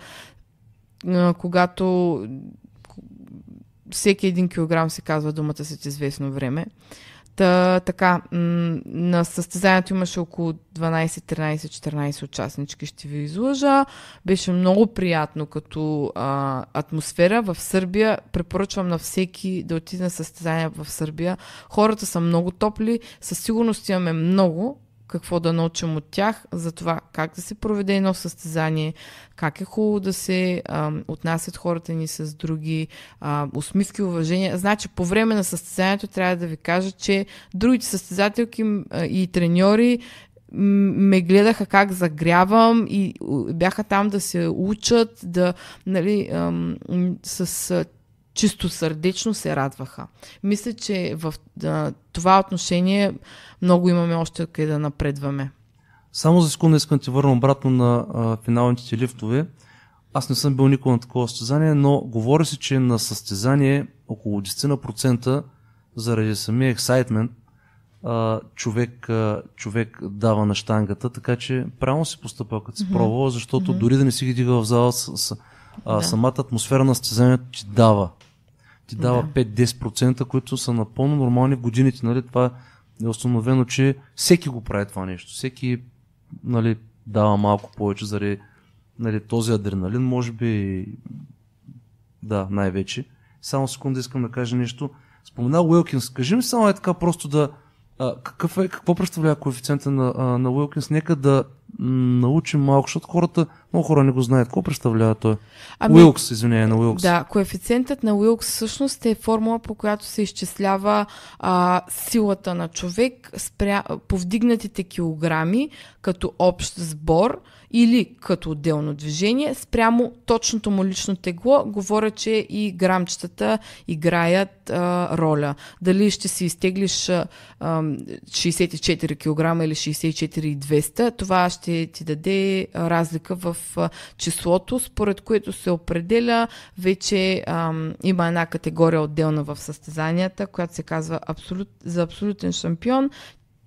когато всеки един килограм се казва думата след известно време. Та, така, на състезанието имаше около 12, 13, 14 участнички, ще ви излъжа. Беше много приятно като а, атмосфера в Сърбия. Препоръчвам на всеки да отиде на състезание в Сърбия. Хората са много топли, със сигурност имаме много какво да научим от тях за това как да се проведе едно състезание, как е хубаво да се а, отнасят хората ни с други, а, усмивки, уважения. Значи по време на състезанието трябва да ви кажа, че другите състезателки и треньори ме гледаха как загрявам и бяха там да се учат, да, нали, с чисто сърдечно се радваха. Мисля, че в а, това отношение много имаме още къде да напредваме. Само за секунда искам да ти върна обратно на а, финалните лифтове. Аз не съм бил никога на такова състезание, но говори се, че на състезание около 10% заради самия ексайтмент а, човек, а, човек дава на штангата, така че правилно си постъпва, като си mm-hmm. пробва, защото mm-hmm. дори да не си ги дига в зала, с, с, а, да. самата атмосфера на състезанието ти дава ти дава да. 5-10%, които са напълно нормални в годините. Нали? Това е установено, че всеки го прави това нещо. Всеки нали, дава малко повече заради нали, този адреналин, може би да, най-вече. Само секунда искам да кажа нещо. Спомена Уилкинс. Кажи ми само е така просто да... А, какъв е, какво представлява коефициента на, а, на Уилкинс? Нека да научим малко, защото хората много хора не го знаят. Какво представлява той? Ами, Уилкс, извинение, на Уилкс. Да, коефициентът на Уилкс всъщност е формула, по която се изчислява а, силата на човек спря, повдигнатите килограми като общ сбор или като отделно движение спрямо точното му лично тегло. Говоря, че и грамчетата играят а, роля. Дали ще си изтеглиш а, 64 кг или 64,200, това ще ти даде разлика в числото, според което се определя. Вече ам, има една категория отделна в състезанията, която се казва абсолют, за абсолютен шампион.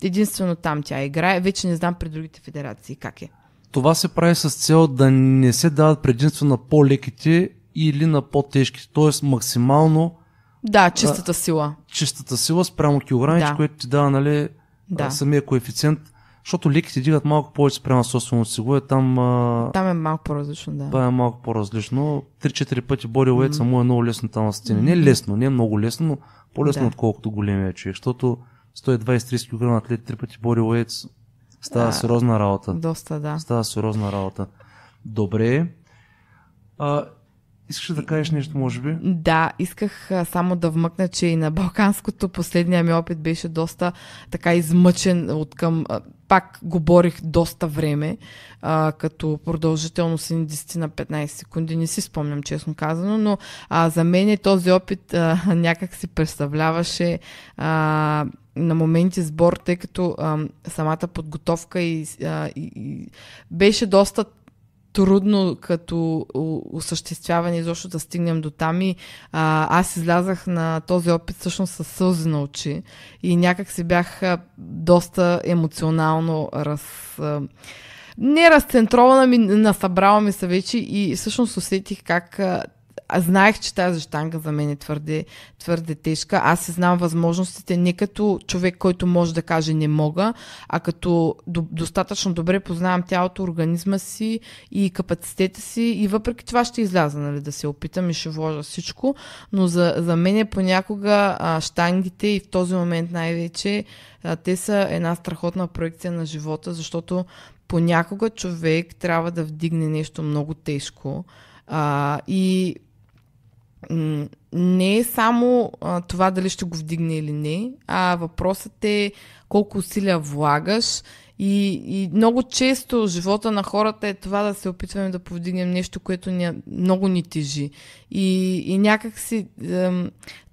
Единствено там тя играе. Вече не знам при другите федерации как е. Това се прави с цел да не се дават предимства на по-леките или на по тежките Тоест максимално да, чистата сила. Чистата сила спрямо килограмите, да. което ти дава нали, да. самия коефициент защото леките дигат малко повече прямо собствено сило е там... А... Там е малко по-различно, да. Там е малко по-различно. 3-4 пъти бодилейт mm-hmm. само е много лесно там на стени. Mm-hmm. Не е лесно, не е много лесно, но по-лесно да. отколкото големия човек. Защото 120-30 кг атлет 3 пъти бодилейт става да, сериозна работа. Доста, да. Става сериозна работа. Добре. А, Искаш да кажеш нещо, може би? Да, исках а, само да вмъкна, че и на Балканското последния ми опит беше доста така измъчен от към а, пак го борих доста време, а, като продължителност на 10 на 15 секунди. Не си спомням, честно казано, но а, за мен е този опит а, (laughs) някак си представляваше а, на моменти сбор, тъй като а, самата подготовка и, а, и, и беше доста трудно като осъществяване изобщо да стигнем до там и а, аз излязах на този опит всъщност със сълзи на очи и някак си бях доста емоционално раз... не разцентрована, ми насъбрала ми се вече и всъщност усетих как а знаех, че тази щанга за мен е твърде, твърде тежка. Аз се знам възможностите не като човек, който може да каже не мога, а като до, достатъчно добре познавам тялото, организма си и капацитета си и въпреки това ще изляза, нали, да се опитам и ще вложа всичко, но за, за мен е понякога а, штангите и в този момент най-вече а, те са една страхотна проекция на живота, защото понякога човек трябва да вдигне нещо много тежко а, и не е само а, това дали ще го вдигне или не, а въпросът е колко усилия влагаш. И, и много често живота на хората е това да се опитваме да повдигнем нещо, което ни, много ни тежи. И, и някак си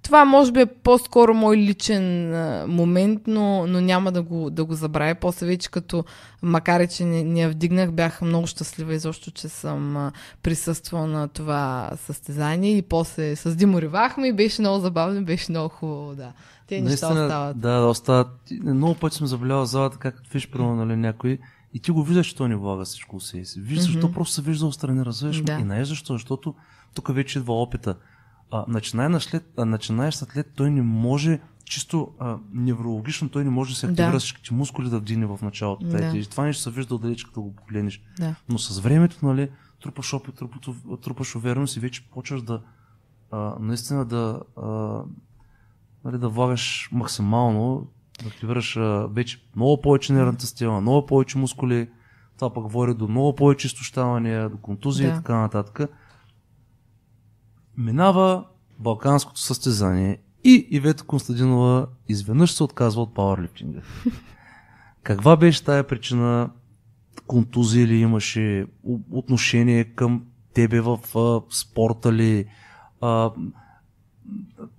това може би е по-скоро мой личен момент, но, но няма да го, да го забравя. После вече като, макар и че не, не я вдигнах, бях много щастлива изобщо, че съм присъствала на това състезание и после с Димо и беше много забавно, беше много хубаво, да. Те неща остават. Да, да, остават. Много пъти съм забелявал залата, как виж, примерно, нали, някой и ти го виждаш, че той не влага всичко се. си. Виждаш, mm-hmm. защо просто се вижда отстрани, разбираш да. и не е защо, защото тук вече идва опита а, начинаеш, след, а, начинаеш след той не може чисто а, неврологично, той не може да се активира да. всичките мускули да вдигне в началото. Е, да. И това нещо се вижда отдалеч, като го погледнеш. Да. Но с времето, нали, трупаш опит, трупаш, трупаш увереност и вече почваш да а, наистина да а, нали, да влагаш максимално, да активираш а, вече много повече нервната система, много повече мускули, това пък води до много повече изтощавания, до контузии да. и така нататък минава Балканското състезание и Ивета Константинова изведнъж се отказва от пауърлифтинга. (laughs) Каква беше тая причина? Контузия ли имаше? Отношение към тебе в а, спорта ли? А,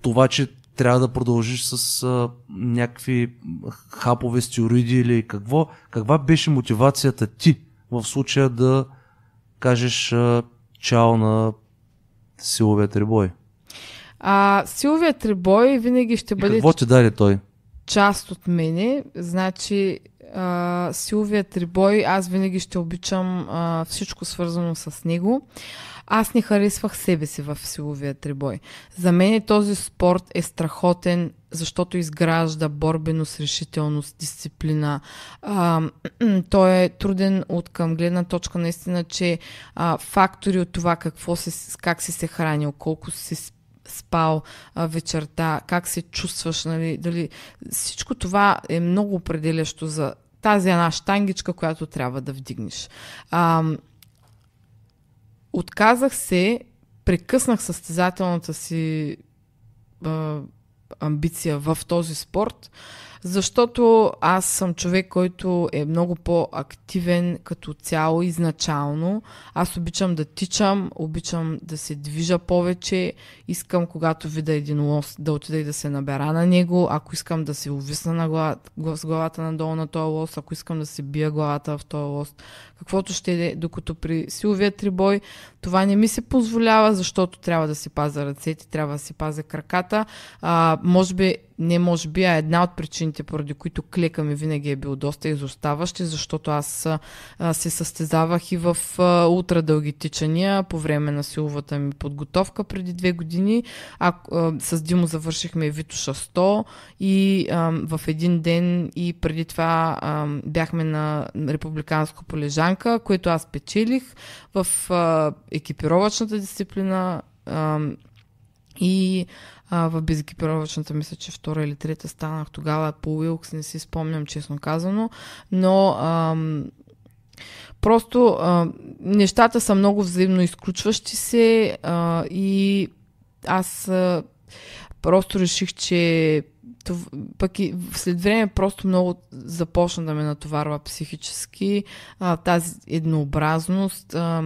това, че трябва да продължиш с а, някакви хапове, стероиди или какво? Каква беше мотивацията ти в случая да кажеш а, чао на силовия трибой? А, силовия трибой винаги ще бъде... И какво ти даде той? Част от мене. Значи, а, силовия трибой, аз винаги ще обичам а, всичко свързано с него. Аз не харесвах себе си в силовия трибой. За мен този спорт е страхотен защото изгражда борбеност, решителност, дисциплина. А, (clears throat) той е труден от към гледна точка наистина, че а, фактори от това какво се, как си се хранил, колко си спал а, вечерта, как се чувстваш, нали, дали, всичко това е много определящо за тази една штангичка, която трябва да вдигнеш. А, отказах се, прекъснах състезателната си а, амбиция в този спорт, защото аз съм човек, който е много по-активен като цяло изначално. Аз обичам да тичам, обичам да се движа повече, искам когато видя един лост, да отида и да се набера на него, ако искам да се увисна на глав... с главата надолу на този лост, ако искам да се бия главата в този лост, каквото ще е, докато при силовия трибой това не ми се позволява, защото трябва да си паза ръцете, трябва да си пазя краката. А, може би не може би, а една от причините, поради които клека ми винаги е бил доста изоставащ, е защото аз а, се състезавах и в а, ултрадълги тичания по време на силовата ми подготовка преди две години. А, а, с Димо завършихме Витуша 100 и а, в един ден и преди това а, бяхме на републиканско полежанка, което аз печелих в а, екипировъчната дисциплина. А, и а, в безекипировъчната, мисля, че втора или трета станах тогава по Уилкс, не си спомням честно казано, но ам, просто а, нещата са много взаимно изключващи се а, и аз а, просто реших, че това, пък и след време просто много започна да ме натоварва психически а, тази еднообразност. А,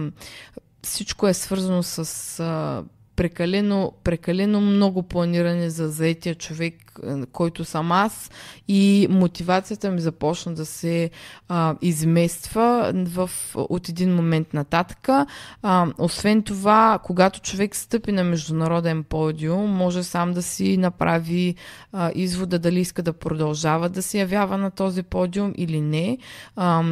всичко е свързано с а, прекалено, прекалено много планиране за заетия човек, е, който съм аз и мотивацията ми започна да се а, измества в, от един момент нататък. А, освен това, когато човек стъпи на международен подиум, може сам да си направи а, извода дали иска да продължава да се явява на този подиум или не. А,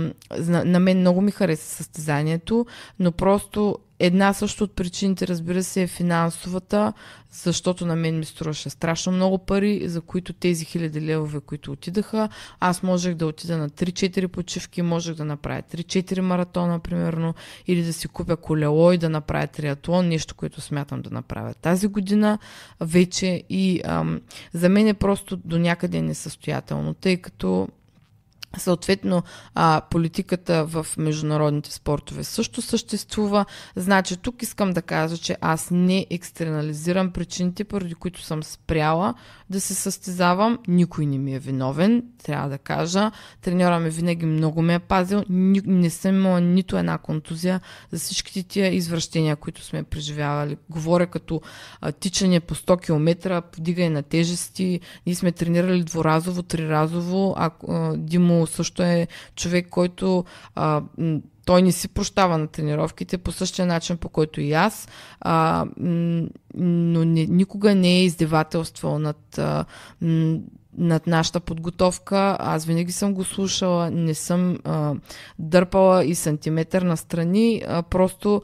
на мен много ми хареса състезанието, но просто Една също от причините, разбира се, е финансовата, защото на мен ми струваше страшно много пари, за които тези хиляди левове, които отидаха, аз можех да отида на 3-4 почивки, можех да направя 3-4 маратона, примерно, или да си купя колело и да направя триатлон, нещо, което смятам да направя тази година вече. И ам, за мен е просто до някъде несъстоятелно, тъй като Съответно, а, политиката в международните спортове също съществува. Значи, тук искам да кажа, че аз не екстернализирам причините, поради които съм спряла да се състезавам. Никой не ми е виновен, трябва да кажа. Треньора ми винаги много ме е пазил. Ни, не съм имала нито една контузия за всичките тия извращения, които сме преживявали. Говоря като а, тичане по 100 км, подигане на тежести. Ние сме тренирали дворазово, триразово. А, а, Димо също е човек, който а, той не си прощава на тренировките по същия начин, по който и аз, а, но не, никога не е издевателствал над, а, над нашата подготовка. Аз винаги съм го слушала, не съм а, дърпала и сантиметър настрани, а, просто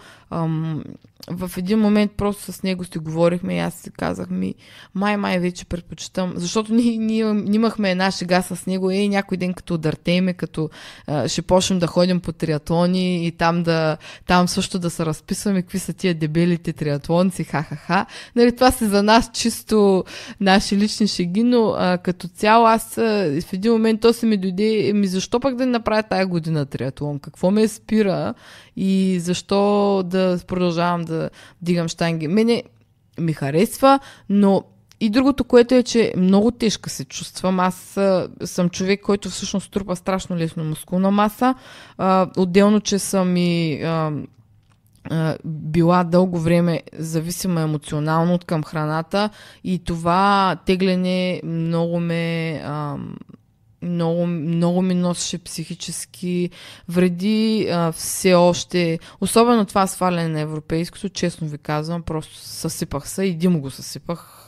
в един момент просто с него си говорихме и аз си казах ми, май, май вече предпочитам, защото ние, ние, ние имахме една шега с него, и някой ден като дъртеме, като а, ще почнем да ходим по триатлони и там, да, там също да се разписваме какви са тия дебелите триатлонци, ха-ха-ха. Нали, това са за нас чисто наши лични шеги, но а, като цяло аз а, в един момент то се ми дойде, ми защо пък да не направя тая година триатлон? Какво ме спира и защо да продължавам да дигам штанги. Мене ми харесва, но и другото, което е, че много тежка се чувствам. Аз а, съм човек, който всъщност трупа страшно лесно мускулна маса. А, отделно, че съм и а, била дълго време зависима емоционално от към храната и това тегляне много ме много, много ми носеше психически вреди а, все още. Особено това сваляне на европейското, честно ви казвам, просто съсипах се. Димо го съсипах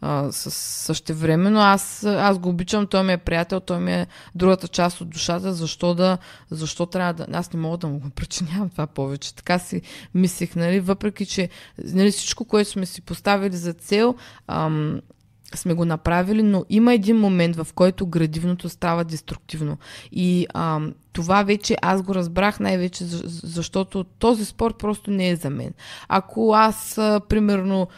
а, същевременно. Аз, аз го обичам, той ми е приятел, той ми е другата част от душата. Защо да, защо трябва да... Аз не мога да му го (laughs) причинявам това повече. Така си мислих, нали, въпреки, че нали, всичко, което сме си поставили за цел, ам, сме го направили, но има един момент, в който градивното става деструктивно. И а, това вече аз го разбрах най-вече, защото този спорт просто не е за мен. Ако аз, примерно,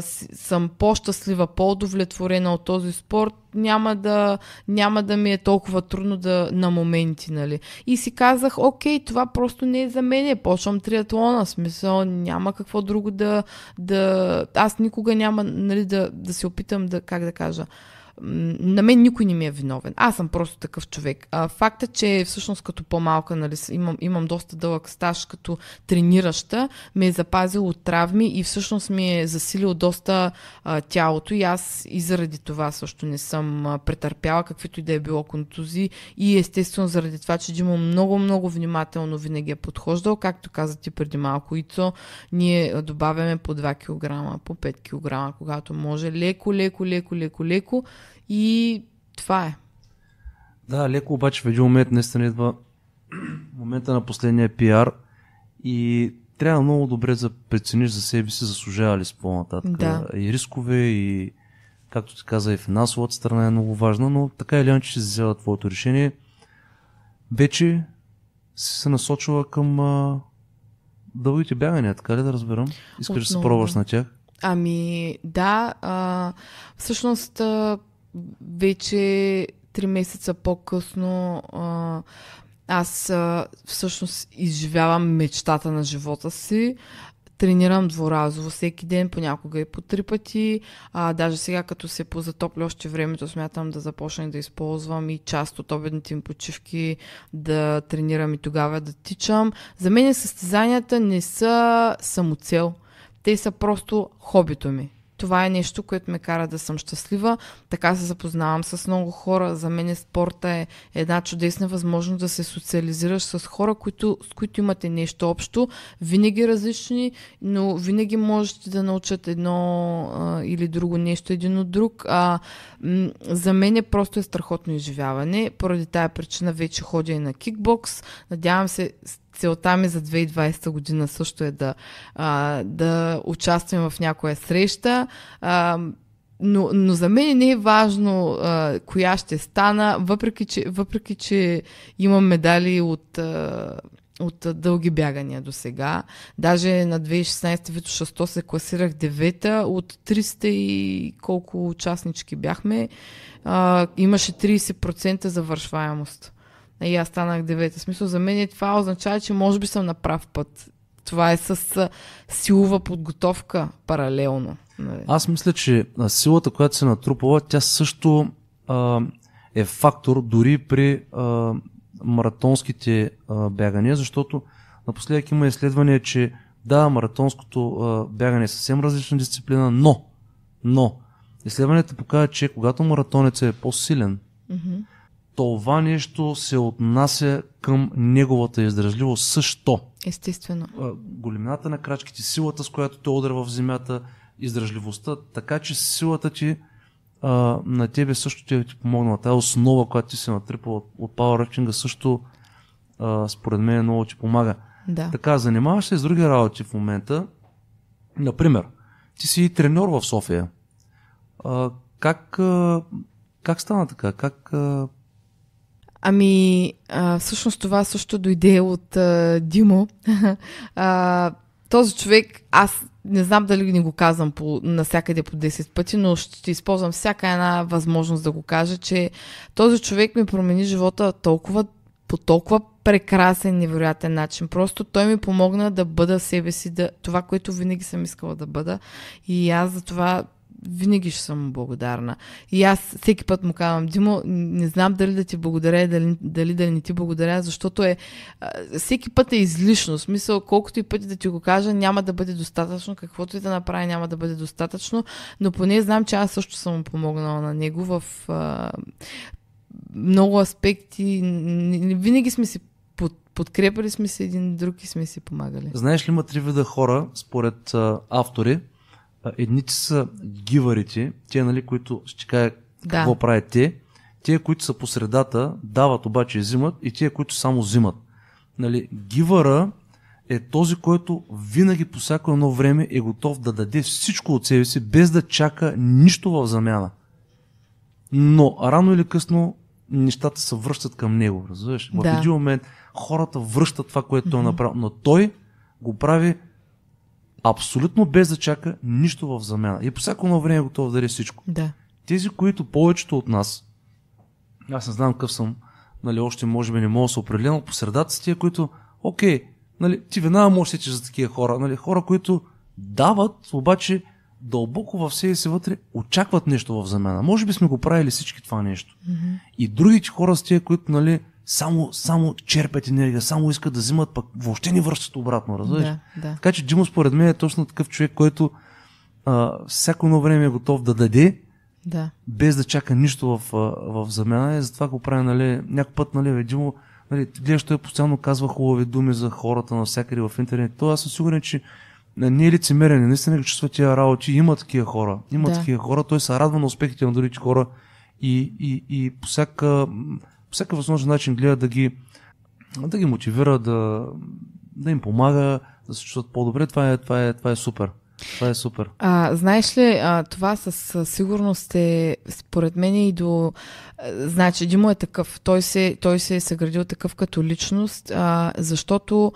съм по-щастлива, по-удовлетворена от този спорт, няма да, няма да ми е толкова трудно да, на моменти, нали. И си казах, окей, това просто не е за мен, почвам триатлона, смисъл, няма какво друго да, да... Аз никога няма, нали, да, да се опитам да, как да кажа, на мен никой не ми е виновен. Аз съм просто такъв човек. А, факта, че всъщност като по-малка, нали, имам, имам доста дълъг стаж като тренираща, ме е запазил от травми и всъщност ми е засилил доста а, тялото и аз и заради това също не съм а, претърпяла каквито и да е било контузи, и естествено заради това, че Димо много-много внимателно винаги е подхождал, както каза ти преди малко, Ицо, ние добавяме по 2 кг, по 5 кг, когато може, леко, леко, леко, леко, леко, и това е. Да, леко обаче в един момент наистина идва момента на последния пиар и трябва много добре да прецениш за себе си, заслужава ли с по-нататък. Да. И рискове, и както ти каза, и финансовата страна е много важна, но така или иначе ще взела твоето решение. Вече си се насочила към а, дългите бягания, така ли да разберам? Искаш Отново. да се пробваш на тях? Ами, да. А, всъщност, а, вече три месеца по-късно а, аз а, всъщност изживявам мечтата на живота си. Тренирам дворазово всеки ден, понякога и по три пъти. А, даже сега, като се позатопля още времето, смятам да започна да използвам и част от обедните им почивки да тренирам и тогава да тичам. За мен състезанията не са самоцел. Те са просто хобито ми това е нещо, което ме кара да съм щастлива. Така се запознавам с много хора. За мен спорта е една чудесна възможност да се социализираш с хора, които, с които имате нещо общо. Винаги различни, но винаги можете да научат едно а, или друго нещо един от друг. А, м- за мен е просто е страхотно изживяване. Поради тая причина вече ходя и на кикбокс. Надявам се целта ми за 2020 година също е да, а, да участвам в някоя среща. А, но, но за мен не е важно а, коя ще стана, въпреки че, въпреки, че имам медали от. А, от дълги бягания до сега. Даже на 2016 Вито 6 се класирах девета от 300 и колко участнички бяхме. А, имаше 30% завършваемост и аз станах девета. Смисъл, за мен е това означава, че може би съм на прав път. Това е с силова подготовка паралелно. Нали? Аз мисля, че силата, която се натрупва, тя също а, е фактор дори при а, маратонските а, бягания, защото напоследък има изследвания, че да, маратонското а, бягане е съвсем различна дисциплина, но, но изследванията показват, че когато маратонецът е по-силен, mm-hmm това нещо се отнася към неговата издръжливост също. Естествено. Големината на крачките, силата с която те удря в земята, издръжливостта, така че силата ти а, на тебе също ти е ти помогнала. Тая основа, която ти се натрипала от, от Powerlifting също а, според мен много ти помага. Да. Така, занимаваш се с други работи в момента. Например, ти си тренер в София. А, как, а, как стана така? Как а, Ами, а, всъщност това също дойде от а, Димо. (laughs) а, този човек, аз не знам дали не го казвам по, насякъде по 10 пъти, но ще използвам всяка една възможност да го кажа, че този човек ми промени живота толкова, по толкова прекрасен, невероятен начин. Просто той ми помогна да бъда себе си, да, това, което винаги съм искала да бъда. И аз за това винаги ще съм благодарна. И аз всеки път му казвам, Димо, не знам дали да ти благодаря дали, дали да не ти благодаря, защото е, всеки път е излишно. Смисъл, колкото и пъти да ти го кажа, няма да бъде достатъчно, каквото и да направя, няма да бъде достатъчно, но поне знам, че аз също съм помогнала на него в а, много аспекти. Винаги сме си подкрепали сме се един друг и сме си помагали. Знаеш ли, има три вида хора, според а, автори, едните са гиварите, те, нали, които ще кажа какво правят те. Те, които са по средата, дават обаче и взимат и те, които само взимат. Нали, гивара е този, който винаги по всяко едно време е готов да даде всичко от себе си, без да чака нищо в замяна. Но рано или късно нещата се връщат към него, разбираш? Да. В един момент хората връщат това, което той е направил, но той го прави абсолютно без да чака нищо в замяна. И по всяко едно време е готов да даде всичко. Да. Тези, които повечето от нас, аз не знам какъв съм, нали, още може би не мога да се определя, но по средата са тия, които, окей, нали, ти веднага можеш сетиш за такива хора, нали, хора, които дават, обаче дълбоко в себе си вътре очакват нещо в замяна. Може би сме го правили всички това нещо. Mm-hmm. И другите хора са тия, които, нали, само, само черпят енергия, само искат да взимат, пък въобще не връщат обратно, разбираш? Да, да. Така че Джимо според мен е точно такъв човек, който а, всяко едно време е готов да даде, да. без да чака нищо в, в замяна и затова го прави, нали, някой път, нали, Димо, нали, гледаш, той постоянно казва хубави думи за хората навсякъде в интернет. То аз съм сигурен, че не е лицемерен, наистина го чувства тия работи, има такива хора, има да. такива хора, той се радва на успехите на другите хора и, и, и по всяка всякакъв възможен начин гледа да ги, да ги мотивира, да, да им помага, да се чувстват по-добре. Това е, това е, това е супер. Това е супер. А, знаеш ли, а, това със сигурност е, според мен, и до... А, значи, Димо е такъв. Той се, той се е съградил такъв като личност, а, защото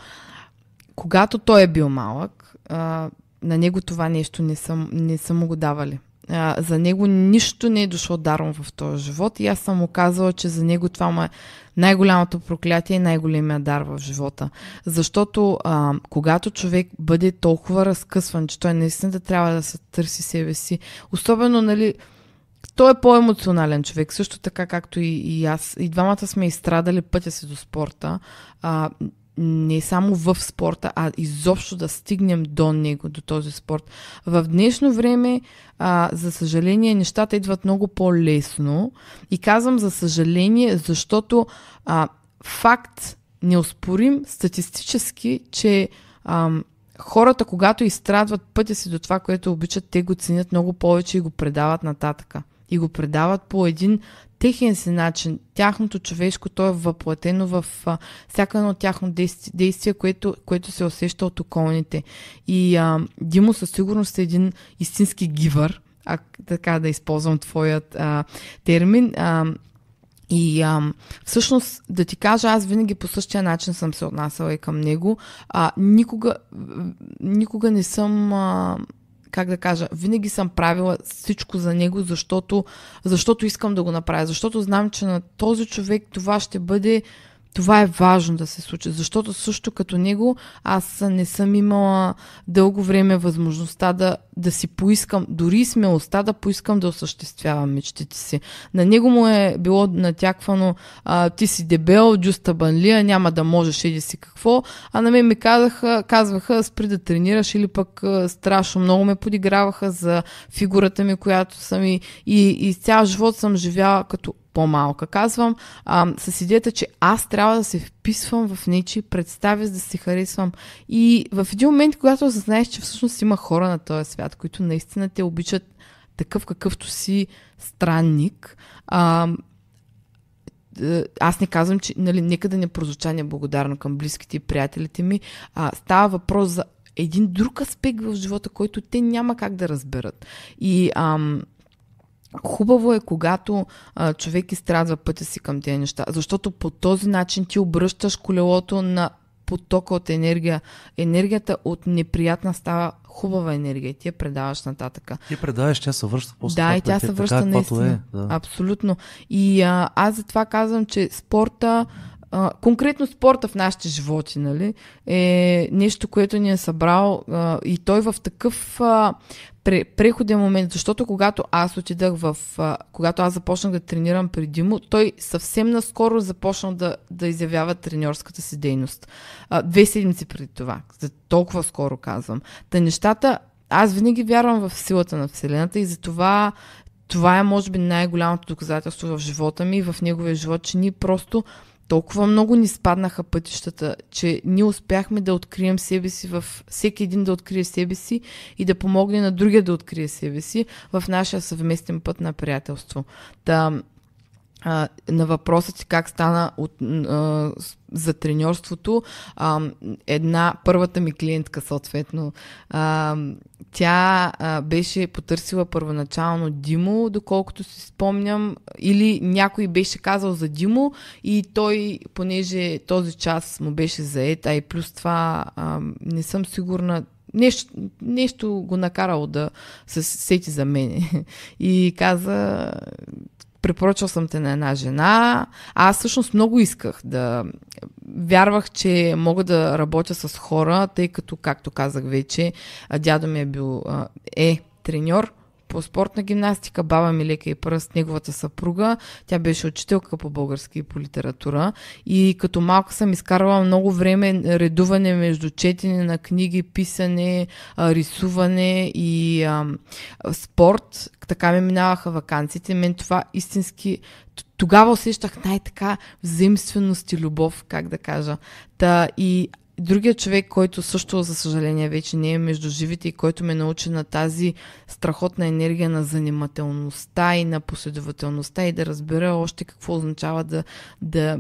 когато той е бил малък, а, на него това нещо не, са, не са му го давали а, за него нищо не е дошло даром в този живот и аз съм му казала, че за него това ма е най-голямото проклятие и най-големия дар в живота. Защото а, когато човек бъде толкова разкъсван, че той наистина да трябва да се търси себе си, особено, нали, той е по-емоционален човек, също така както и, и аз. И двамата сме изстрадали пътя си до спорта. А, не само в спорта, а изобщо да стигнем до него, до този спорт. В днешно време, а, за съжаление, нещата идват много по-лесно. И казвам за съжаление, защото а, факт успорим статистически, че а, хората, когато изстрадват пътя си до това, което обичат, те го ценят много повече и го предават нататъка. И го предават по един техен си начин, тяхното човешко, то е въплатено в всяка едно тяхно действие, действие което, което се усеща от околните. И а, Димо със сигурност е един истински гивър, а, така да използвам твоят а, термин. А, и а, всъщност, да ти кажа, аз винаги по същия начин съм се отнасяла и към него. А, никога, никога не съм а, как да кажа, винаги съм правила всичко за него, защото, защото искам да го направя, защото знам, че на този човек това ще бъде това е важно да се случи, защото също като него аз не съм имала дълго време възможността да, да си поискам, дори смелостта да поискам да осъществявам мечтите си. На него му е било натяквано а, ти си дебел, дюста банлия, няма да можеш да си какво, а на мен ми казаха, казваха спри да тренираш или пък а, страшно много ме подиграваха за фигурата ми, която съм и, и, и цял живот съм живяла като по-малка. Казвам а, с идеята, че аз трябва да се вписвам в нечи представя да се харесвам. И в един момент, когато знаеш, че всъщност има хора на този свят, които наистина те обичат такъв какъвто си странник, а, е, аз не казвам, че нали, нека да не прозвуча неблагодарно към близките и приятелите ми. А, става въпрос за един друг аспект в живота, който те няма как да разберат. И ам, Хубаво е, когато а, човек изстрадва пътя си към тези неща, защото по този начин ти обръщаш колелото на потока от енергия. Енергията от неприятна става хубава енергия и ти я предаваш нататъка. Ти предаваш, тя се връща после. Да, и тя нали? се е, връща така, е, наистина. Е, да. Абсолютно. И а, аз затова казвам, че спорта а, конкретно спорта в нашите животи, нали, е нещо, което ни е събрал а, и той в такъв а, преходен момент, защото когато аз отидах в... когато аз започнах да тренирам при Димо, той съвсем наскоро започна да, да изявява треньорската си дейност. две седмици преди това. За толкова скоро казвам. Та нещата... Аз винаги вярвам в силата на Вселената и затова това е, може би, най-голямото доказателство в живота ми и в неговия живот, че ние просто толкова много ни спаднаха пътищата, че ние успяхме да открием себе си в всеки един да открие себе си и да помогне на другия да открие себе си в нашия съвместен път на приятелство. Та, а, на въпроса ти как стана от, а, за треньорството, а, една първата ми клиентка, съответно, а, тя а, беше потърсила първоначално Димо, доколкото си спомням, или някой беше казал за Димо и той, понеже този час му беше заед, а и плюс това а, не съм сигурна, нещо, нещо го накарало да се сети за мене (laughs) и каза препоръчал съм те на една жена. Аз всъщност много исках да... Вярвах, че мога да работя с хора, тъй като, както казах вече, дядо ми е бил... е треньор по спортна гимнастика, баба ми лека и пръст, неговата съпруга. Тя беше учителка по български и по литература. И като малка съм изкарвала много време редуване между четене на книги, писане, рисуване и а, спорт. Така ми минаваха вакансиите. Мен това истински тогава усещах най-така взаимственост и любов, как да кажа. Та, и Другият човек, който също, за съжаление, вече не е между живите и който ме научи на тази страхотна енергия на занимателността и на последователността и да разбера още какво означава да, да,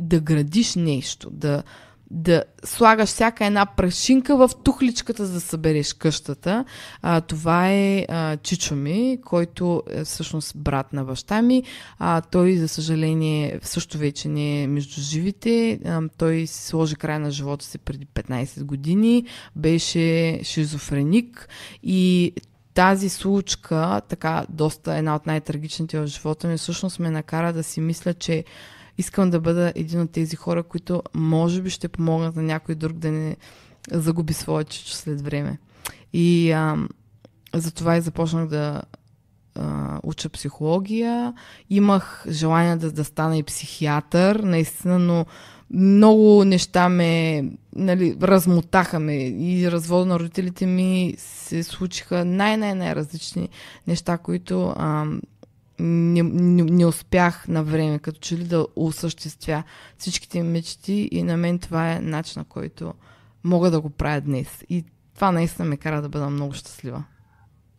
да градиш нещо, да, да слагаш всяка една прашинка в тухличката, за да събереш къщата. А, това е а, чичо ми, който е всъщност брат на баща ми. А, той, за съжаление, също вече не е между живите. А, той си сложи край на живота си преди 15 години. Беше шизофреник и тази случка, така доста една от най-трагичните в живота ми, всъщност ме накара да си мисля, че искам да бъда един от тези хора, които може би ще помогнат на някой друг да не загуби своя чич след време. И а, затова и започнах да а, уча психология. Имах желание да, да стана и психиатър, наистина, но много неща ме нали, размотаха ме и развода на родителите ми се случиха най-най-най-различни неща, които а, не, не, не успях на време, като че ли да осъществя всичките им мечти и на мен това е начин, на който мога да го правя днес. И това наистина ме кара да бъда много щастлива.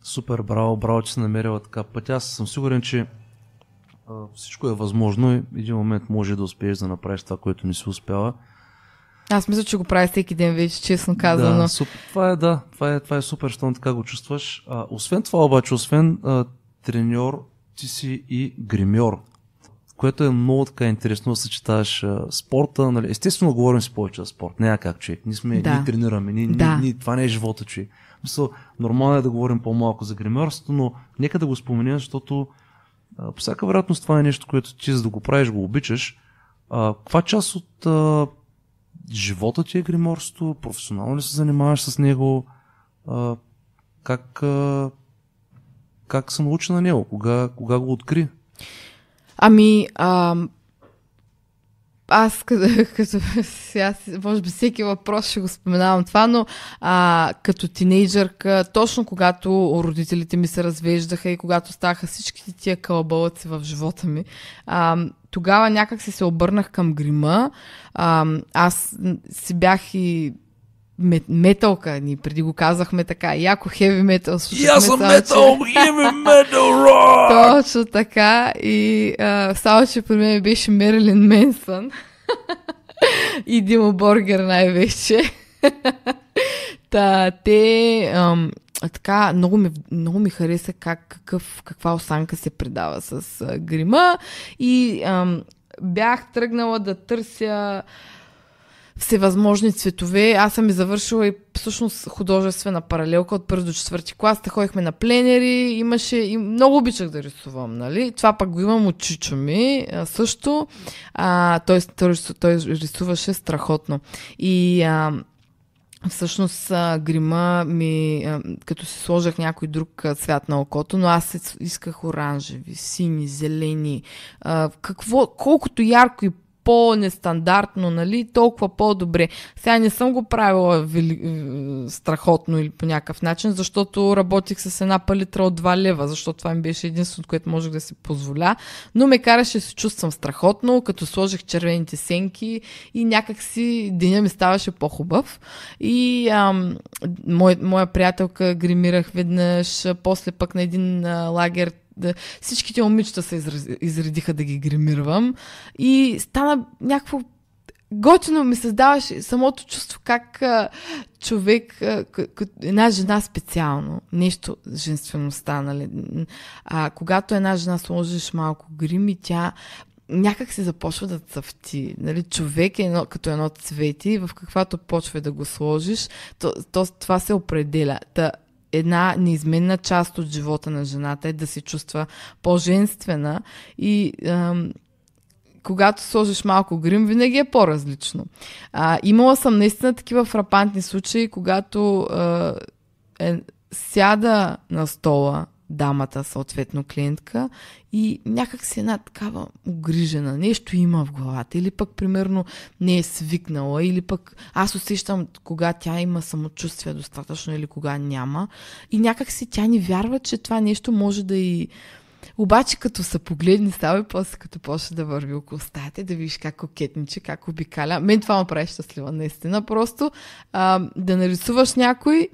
Супер, браво, браво, че си намерила така пътя. Аз съм сигурен, че а, всичко е възможно и един момент може да успееш да направиш това, което не си успява. Аз мисля, че го правя всеки ден вече, честно казано. Да, суп, това е, да, това е, това е супер, щом така го чувстваш. А, освен това обаче, освен а, треньор, ти си и гримьор, което е много така интересно да съчетаваш а, спорта. Нали? Естествено, говорим с повече за спорт. Не е как, че. Ние, сме, да. ние тренираме. Ние, да. ние, ние, това не е живота, че. Мисъл, нормално е да говорим по-малко за гримьорството, но нека да го споменем, защото а, по всяка вероятност това е нещо, което ти за да го правиш, го обичаш. А, каква част от а, живота ти е гримьорството? Професионално ли се занимаваш с него? А, как а, как се научи на него? Кога, кога го откри? Ами, а, аз като, като аз, може би всеки въпрос ще го споменавам това, но а, като тинейджърка, точно когато родителите ми се развеждаха и когато стаха всичките тия кълбълъци в живота ми, а, тогава някак се обърнах към грима. А, аз си бях и мет, металка. Ни преди го казахме така. Яко хеви метал. И аз съм метал, хеви метал, рок! Точно така. И а, само, че при мен беше Мерилин Менсън. (laughs) и Димо Боргер най-вече. (laughs) Та, те... Ам, а така, много ми, много ми хареса как, какъв, каква осанка се предава с а, грима и ам, бях тръгнала да търся всевъзможни цветове. Аз съм и завършила и всъщност художествена паралелка от първи до четвърти клас. Та ходихме на пленери, имаше и много обичах да рисувам, нали? Това пък го имам от чичо ми също. А, той, той, той рисуваше страхотно. И а, Всъщност грима ми, като си сложах някой друг цвят на окото, но аз исках оранжеви, сини, зелени. Какво, колкото ярко и по-нестандартно, нали, толкова по-добре. Сега не съм го правила вели... страхотно или по някакъв начин, защото работих с една палитра от 2 лева, защото това ми беше единственото, което можех да си позволя, но ме караше да се чувствам страхотно, като сложих червените сенки и някак си деня ми ставаше по-хубав. И ам, мой, моя приятелка гримирах веднъж, после пък на един а, лагер да, всичките момичета се изр... изредиха да ги гримирвам, И стана някакво готино ми създаваше самото чувство как а, човек, а, като една жена специално, нещо женствеността, нали? А, когато една жена сложиш малко грим и тя някак се започва да цъфти. Нали? Човек е едно, като едно цвети в каквато почва да го сложиш, то, то, това се определя. Та, една неизменна част от живота на жената е да се чувства по-женствена и ам, когато сложиш малко грим, винаги е по-различно. А, имала съм наистина такива фрапантни случаи, когато а, е, сяда на стола дамата, съответно клиентка, и някак си една такава огрижена, нещо има в главата, или пък примерно не е свикнала, или пък аз усещам кога тя има самочувствие достатъчно или кога няма, и някак си тя ни вярва, че това нещо може да и обаче като се погледни, става и после като почне да върви около стаята, да видиш как кокетниче, как обикаля. Мен това ме прави щастлива, наистина. Просто а, да нарисуваш някой,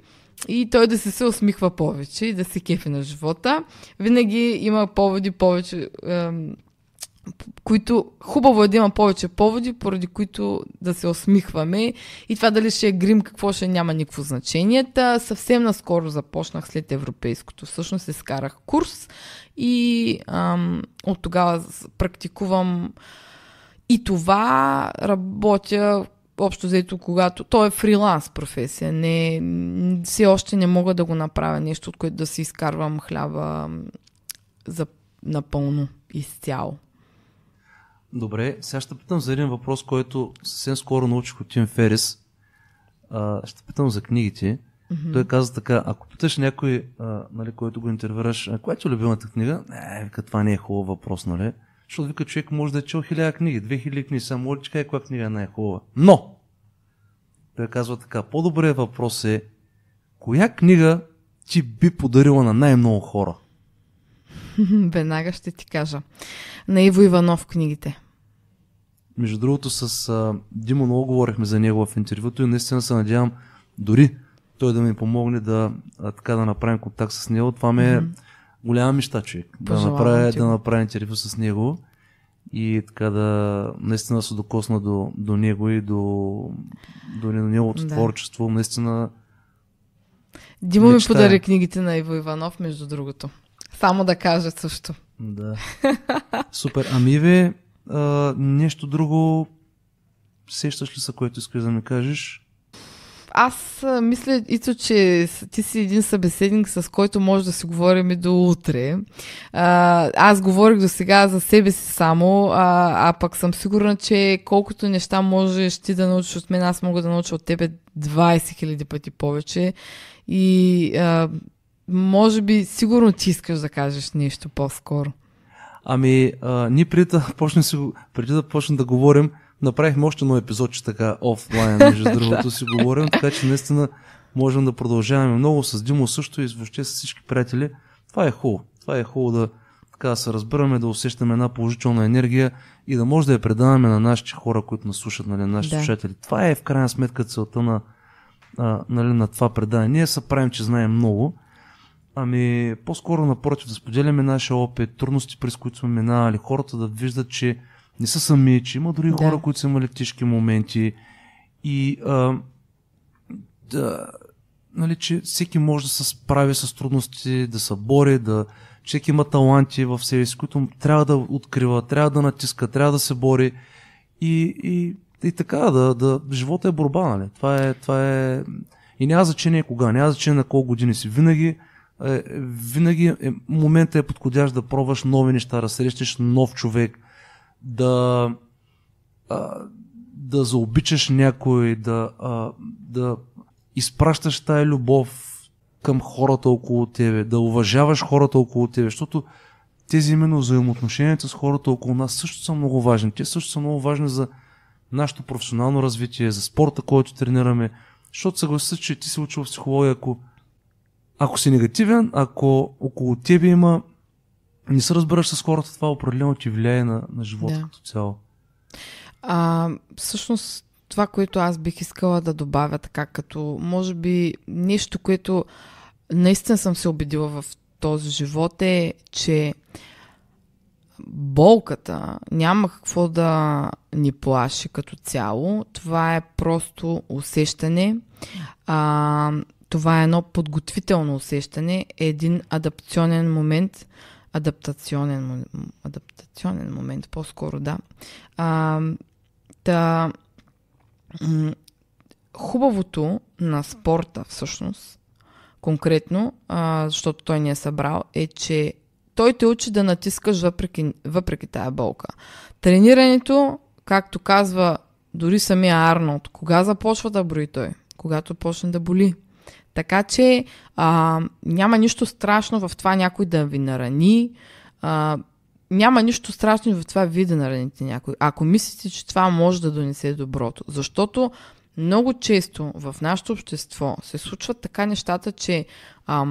и той да се, се усмихва повече и да се кефи на живота. Винаги има поводи повече, е, които хубаво е да има повече поводи, поради които да се усмихваме. И това дали ще е грим, какво ще е, няма никакво значение. Та, съвсем наскоро започнах след европейското. Всъщност изкарах курс и е, от тогава практикувам и това работя общо взето, когато... То е фриланс професия. Не, все още не мога да го направя нещо, от което да си изкарвам хляба за напълно, изцяло. Добре, сега ще питам за един въпрос, който съвсем скоро научих от Тим Ферис. А, ще питам за книгите. Mm-hmm. Той каза така, ако питаш някой, а, нали, който го интервюраш, коя е любимата книга? Не, това не е хубав въпрос, нали? Защото вика, човек може да е чел хиляда книги, две хиляди книги, само ли чека е коя книга е най-хубава. Но! Той казва така, по-добре въпрос е, коя книга ти би подарила на най-много хора? (laughs) Веднага ще ти кажа. На Иво Иванов книгите. Между другото, с а, Димо много говорихме за него в интервюто и наистина се надявам дори той да ми помогне да, а, така, да направим контакт с него. Това ме mm-hmm голяма мечта човек. Да направя, да направя интервю с него и така да наистина се докосна до, до него и до, до, неговото да. творчество. Наистина Димо мечта. ми подари книгите на Иво Иванов, между другото. Само да кажа също. Да. (laughs) Супер. Ами ви, а, нещо друго сещаш ли са, което искаш да ми кажеш? аз мисля, Ицо, че ти си един събеседник, с който може да си говорим и до утре. А, аз говорих до сега за себе си само, а, а пък съм сигурна, че колкото неща можеш ти да научиш от мен, аз мога да науча от тебе 20 000 пъти повече. И а, може би, сигурно ти искаш да кажеш нещо по-скоро. Ами, а, ние (laughs) преди да, почнем, преди да почнем да говорим, Направихме още едно епизодче така офлайн, (laughs) между другото си говорим, така че наистина можем да продължаваме много с Димо също и въобще с всички приятели. Това е хубаво. Това е хубаво да, така се разбираме, да усещаме една положителна енергия и да може да я предаваме на нашите хора, които нас слушат, нали, нашите да. слушатели. Това е в крайна сметка целта на, а, нали, на това предаване. Ние се правим, че знаем много, ами по-скоро напротив да споделяме нашия опит, трудности, през които сме минали, хората да виждат, че не са сами, че има дори да. хора, които са имали тежки моменти и а, да, нали, че всеки може да се справи с трудности, да се бори, да всеки има таланти в себе си, които трябва да открива, трябва да натиска, трябва да се бори и, и, и така, да, да, живота е борба, нали? Това е, това е... И няма значение кога, няма значение на колко години си. Винаги, е, винаги е, момента е подходящ да пробваш нови неща, да срещнеш нов човек, да, а, да заобичаш някой, да, а, да изпращаш тая любов към хората около тебе, да уважаваш хората около тебе, защото тези именно взаимоотношенията с хората около нас също са много важни. Те също са много важни за нашето професионално развитие, за спорта, който тренираме. Защото съгласи се, че ти се учил в психология, ако, ако си негативен, ако около тебе има не се разбираш с хората, това определено ти влияе на, на живота да. като цяло. А, всъщност, това, което аз бих искала да добавя, така като, може би, нещо, което наистина съм се убедила в този живот е, че болката няма какво да ни плаши като цяло. Това е просто усещане. А, това е едно подготвително усещане, един адапционен момент – адаптационен, адаптационен момент, по-скоро да. А, та, хубавото на спорта всъщност, конкретно, а, защото той ни е събрал, е, че той те учи да натискаш въпреки, въпреки тая болка. Тренирането, както казва дори самия Арнолд, кога започва да брои той? Когато почне да боли. Така че а, няма нищо страшно в това някой да ви нарани. А, няма нищо страшно в това вие да нараните някой. Ако мислите, че това може да донесе доброто. Защото много често в нашето общество се случват така нещата, че а,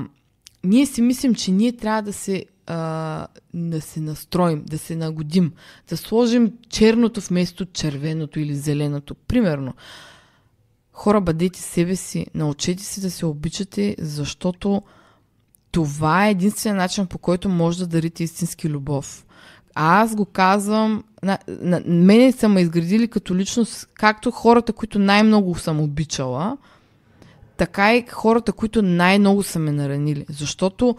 ние си мислим, че ние трябва да се, а, да се настроим, да се нагодим, да сложим черното вместо червеното или зеленото, примерно. Хора, бъдете себе си, научете се да се обичате, защото това е единствения начин, по който може да дарите истински любов. А аз го казвам, на, на, мене са ме изградили като личност, както хората, които най-много съм обичала, така и хората, които най-много са ме наранили. Защото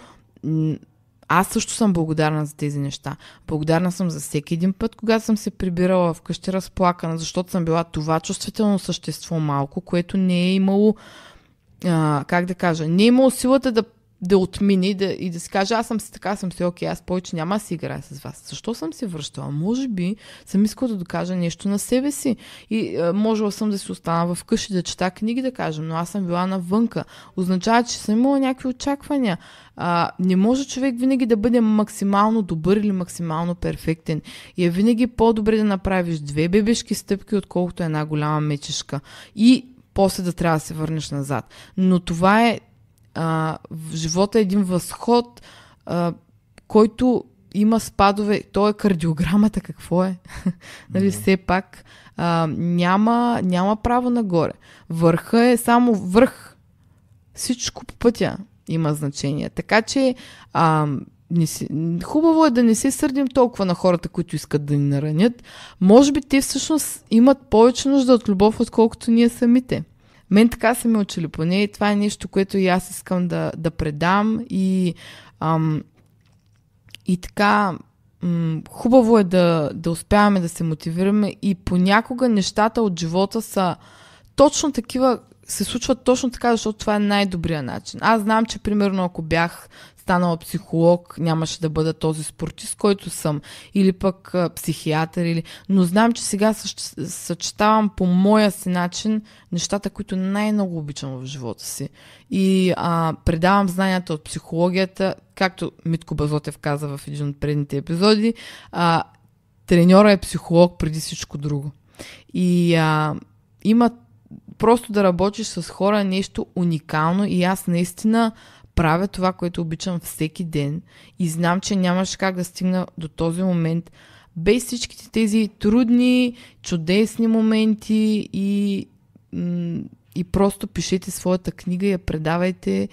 аз също съм благодарна за тези неща. Благодарна съм за всеки един път, когато съм се прибирала вкъщи разплакана, защото съм била това чувствително същество малко, което не е имало а, как да кажа, не е имало силата да да отмини да, и да си каже, аз съм си така, съм си окей, аз повече няма да си играя с вас. Защо съм се връщала? Може би съм искала да докажа нещо на себе си. И а, можела съм да си остана вкъщи, да чета книги, да кажем, но аз съм била навънка. Означава, че съм имала някакви очаквания. А, не може човек винаги да бъде максимално добър или максимално перфектен. И е винаги по-добре да направиш две бебешки стъпки, отколкото една голяма мечешка. И после да трябва да се върнеш назад. Но това е а, в живота е един възход, а, който има спадове. То е кардиограмата какво е? (laughs) нали, mm-hmm. все пак а, няма, няма право нагоре. Върха е само върх. Всичко по пътя има значение. Така че а, не си, хубаво е да не се сърдим толкова на хората, които искат да ни наранят. Може би те всъщност имат повече нужда от любов, отколкото ние самите. Мен така са ме учили, поне това е нещо, което и аз искам да, да предам и, ам, и така м- хубаво е да, да успяваме да се мотивираме и понякога нещата от живота са точно такива, се случват точно така, защото това е най-добрия начин. Аз знам, че примерно ако бях станала психолог, нямаше да бъда този спортист, който съм. Или пък а, психиатър. Или... Но знам, че сега съчетавам по моя си начин нещата, които най-много обичам в живота си. И а, предавам знанията от психологията, както Митко Базотев каза в един от предните епизоди, а, треньора е психолог преди всичко друго. И а, има просто да работиш с хора нещо уникално и аз наистина правя това, което обичам всеки ден и знам, че нямаше как да стигна до този момент без всичките тези трудни, чудесни моменти и, и просто пишете своята книга и я предавайте.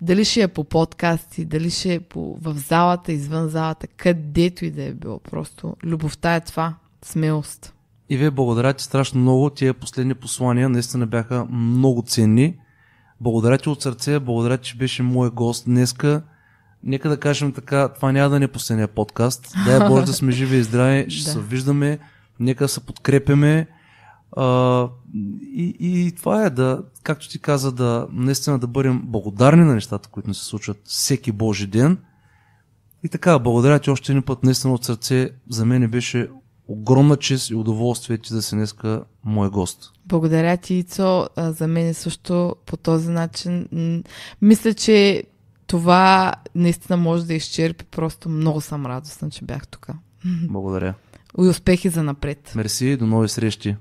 Дали ще е по подкасти, дали ще е по, в залата, извън залата, където и да е било. Просто любовта е това. Смелост. И вие благодаря ти страшно много. Тия последни послания наистина бяха много ценни. Благодаря ти от сърце, благодаря, че беше мой гост днеска. Нека да кажем така, това няма да не е последния подкаст. Дай Боже да сме живи и здрави, (laughs) ще да. се виждаме, нека се подкрепяме. А, и, и това е да, както ти каза, да наистина да бъдем благодарни на нещата, които ни се случват всеки Божи ден. И така, благодаря ти още един път наистина от сърце. За мен беше Огромна чест и удоволствие ти да си днеска мой гост. Благодаря ти, Ицо. За мен е също по този начин. Мисля, че това наистина може да изчерпи. Просто много съм радостна, че бях тук. Благодаря. И успехи за напред. Мерси, до нови срещи.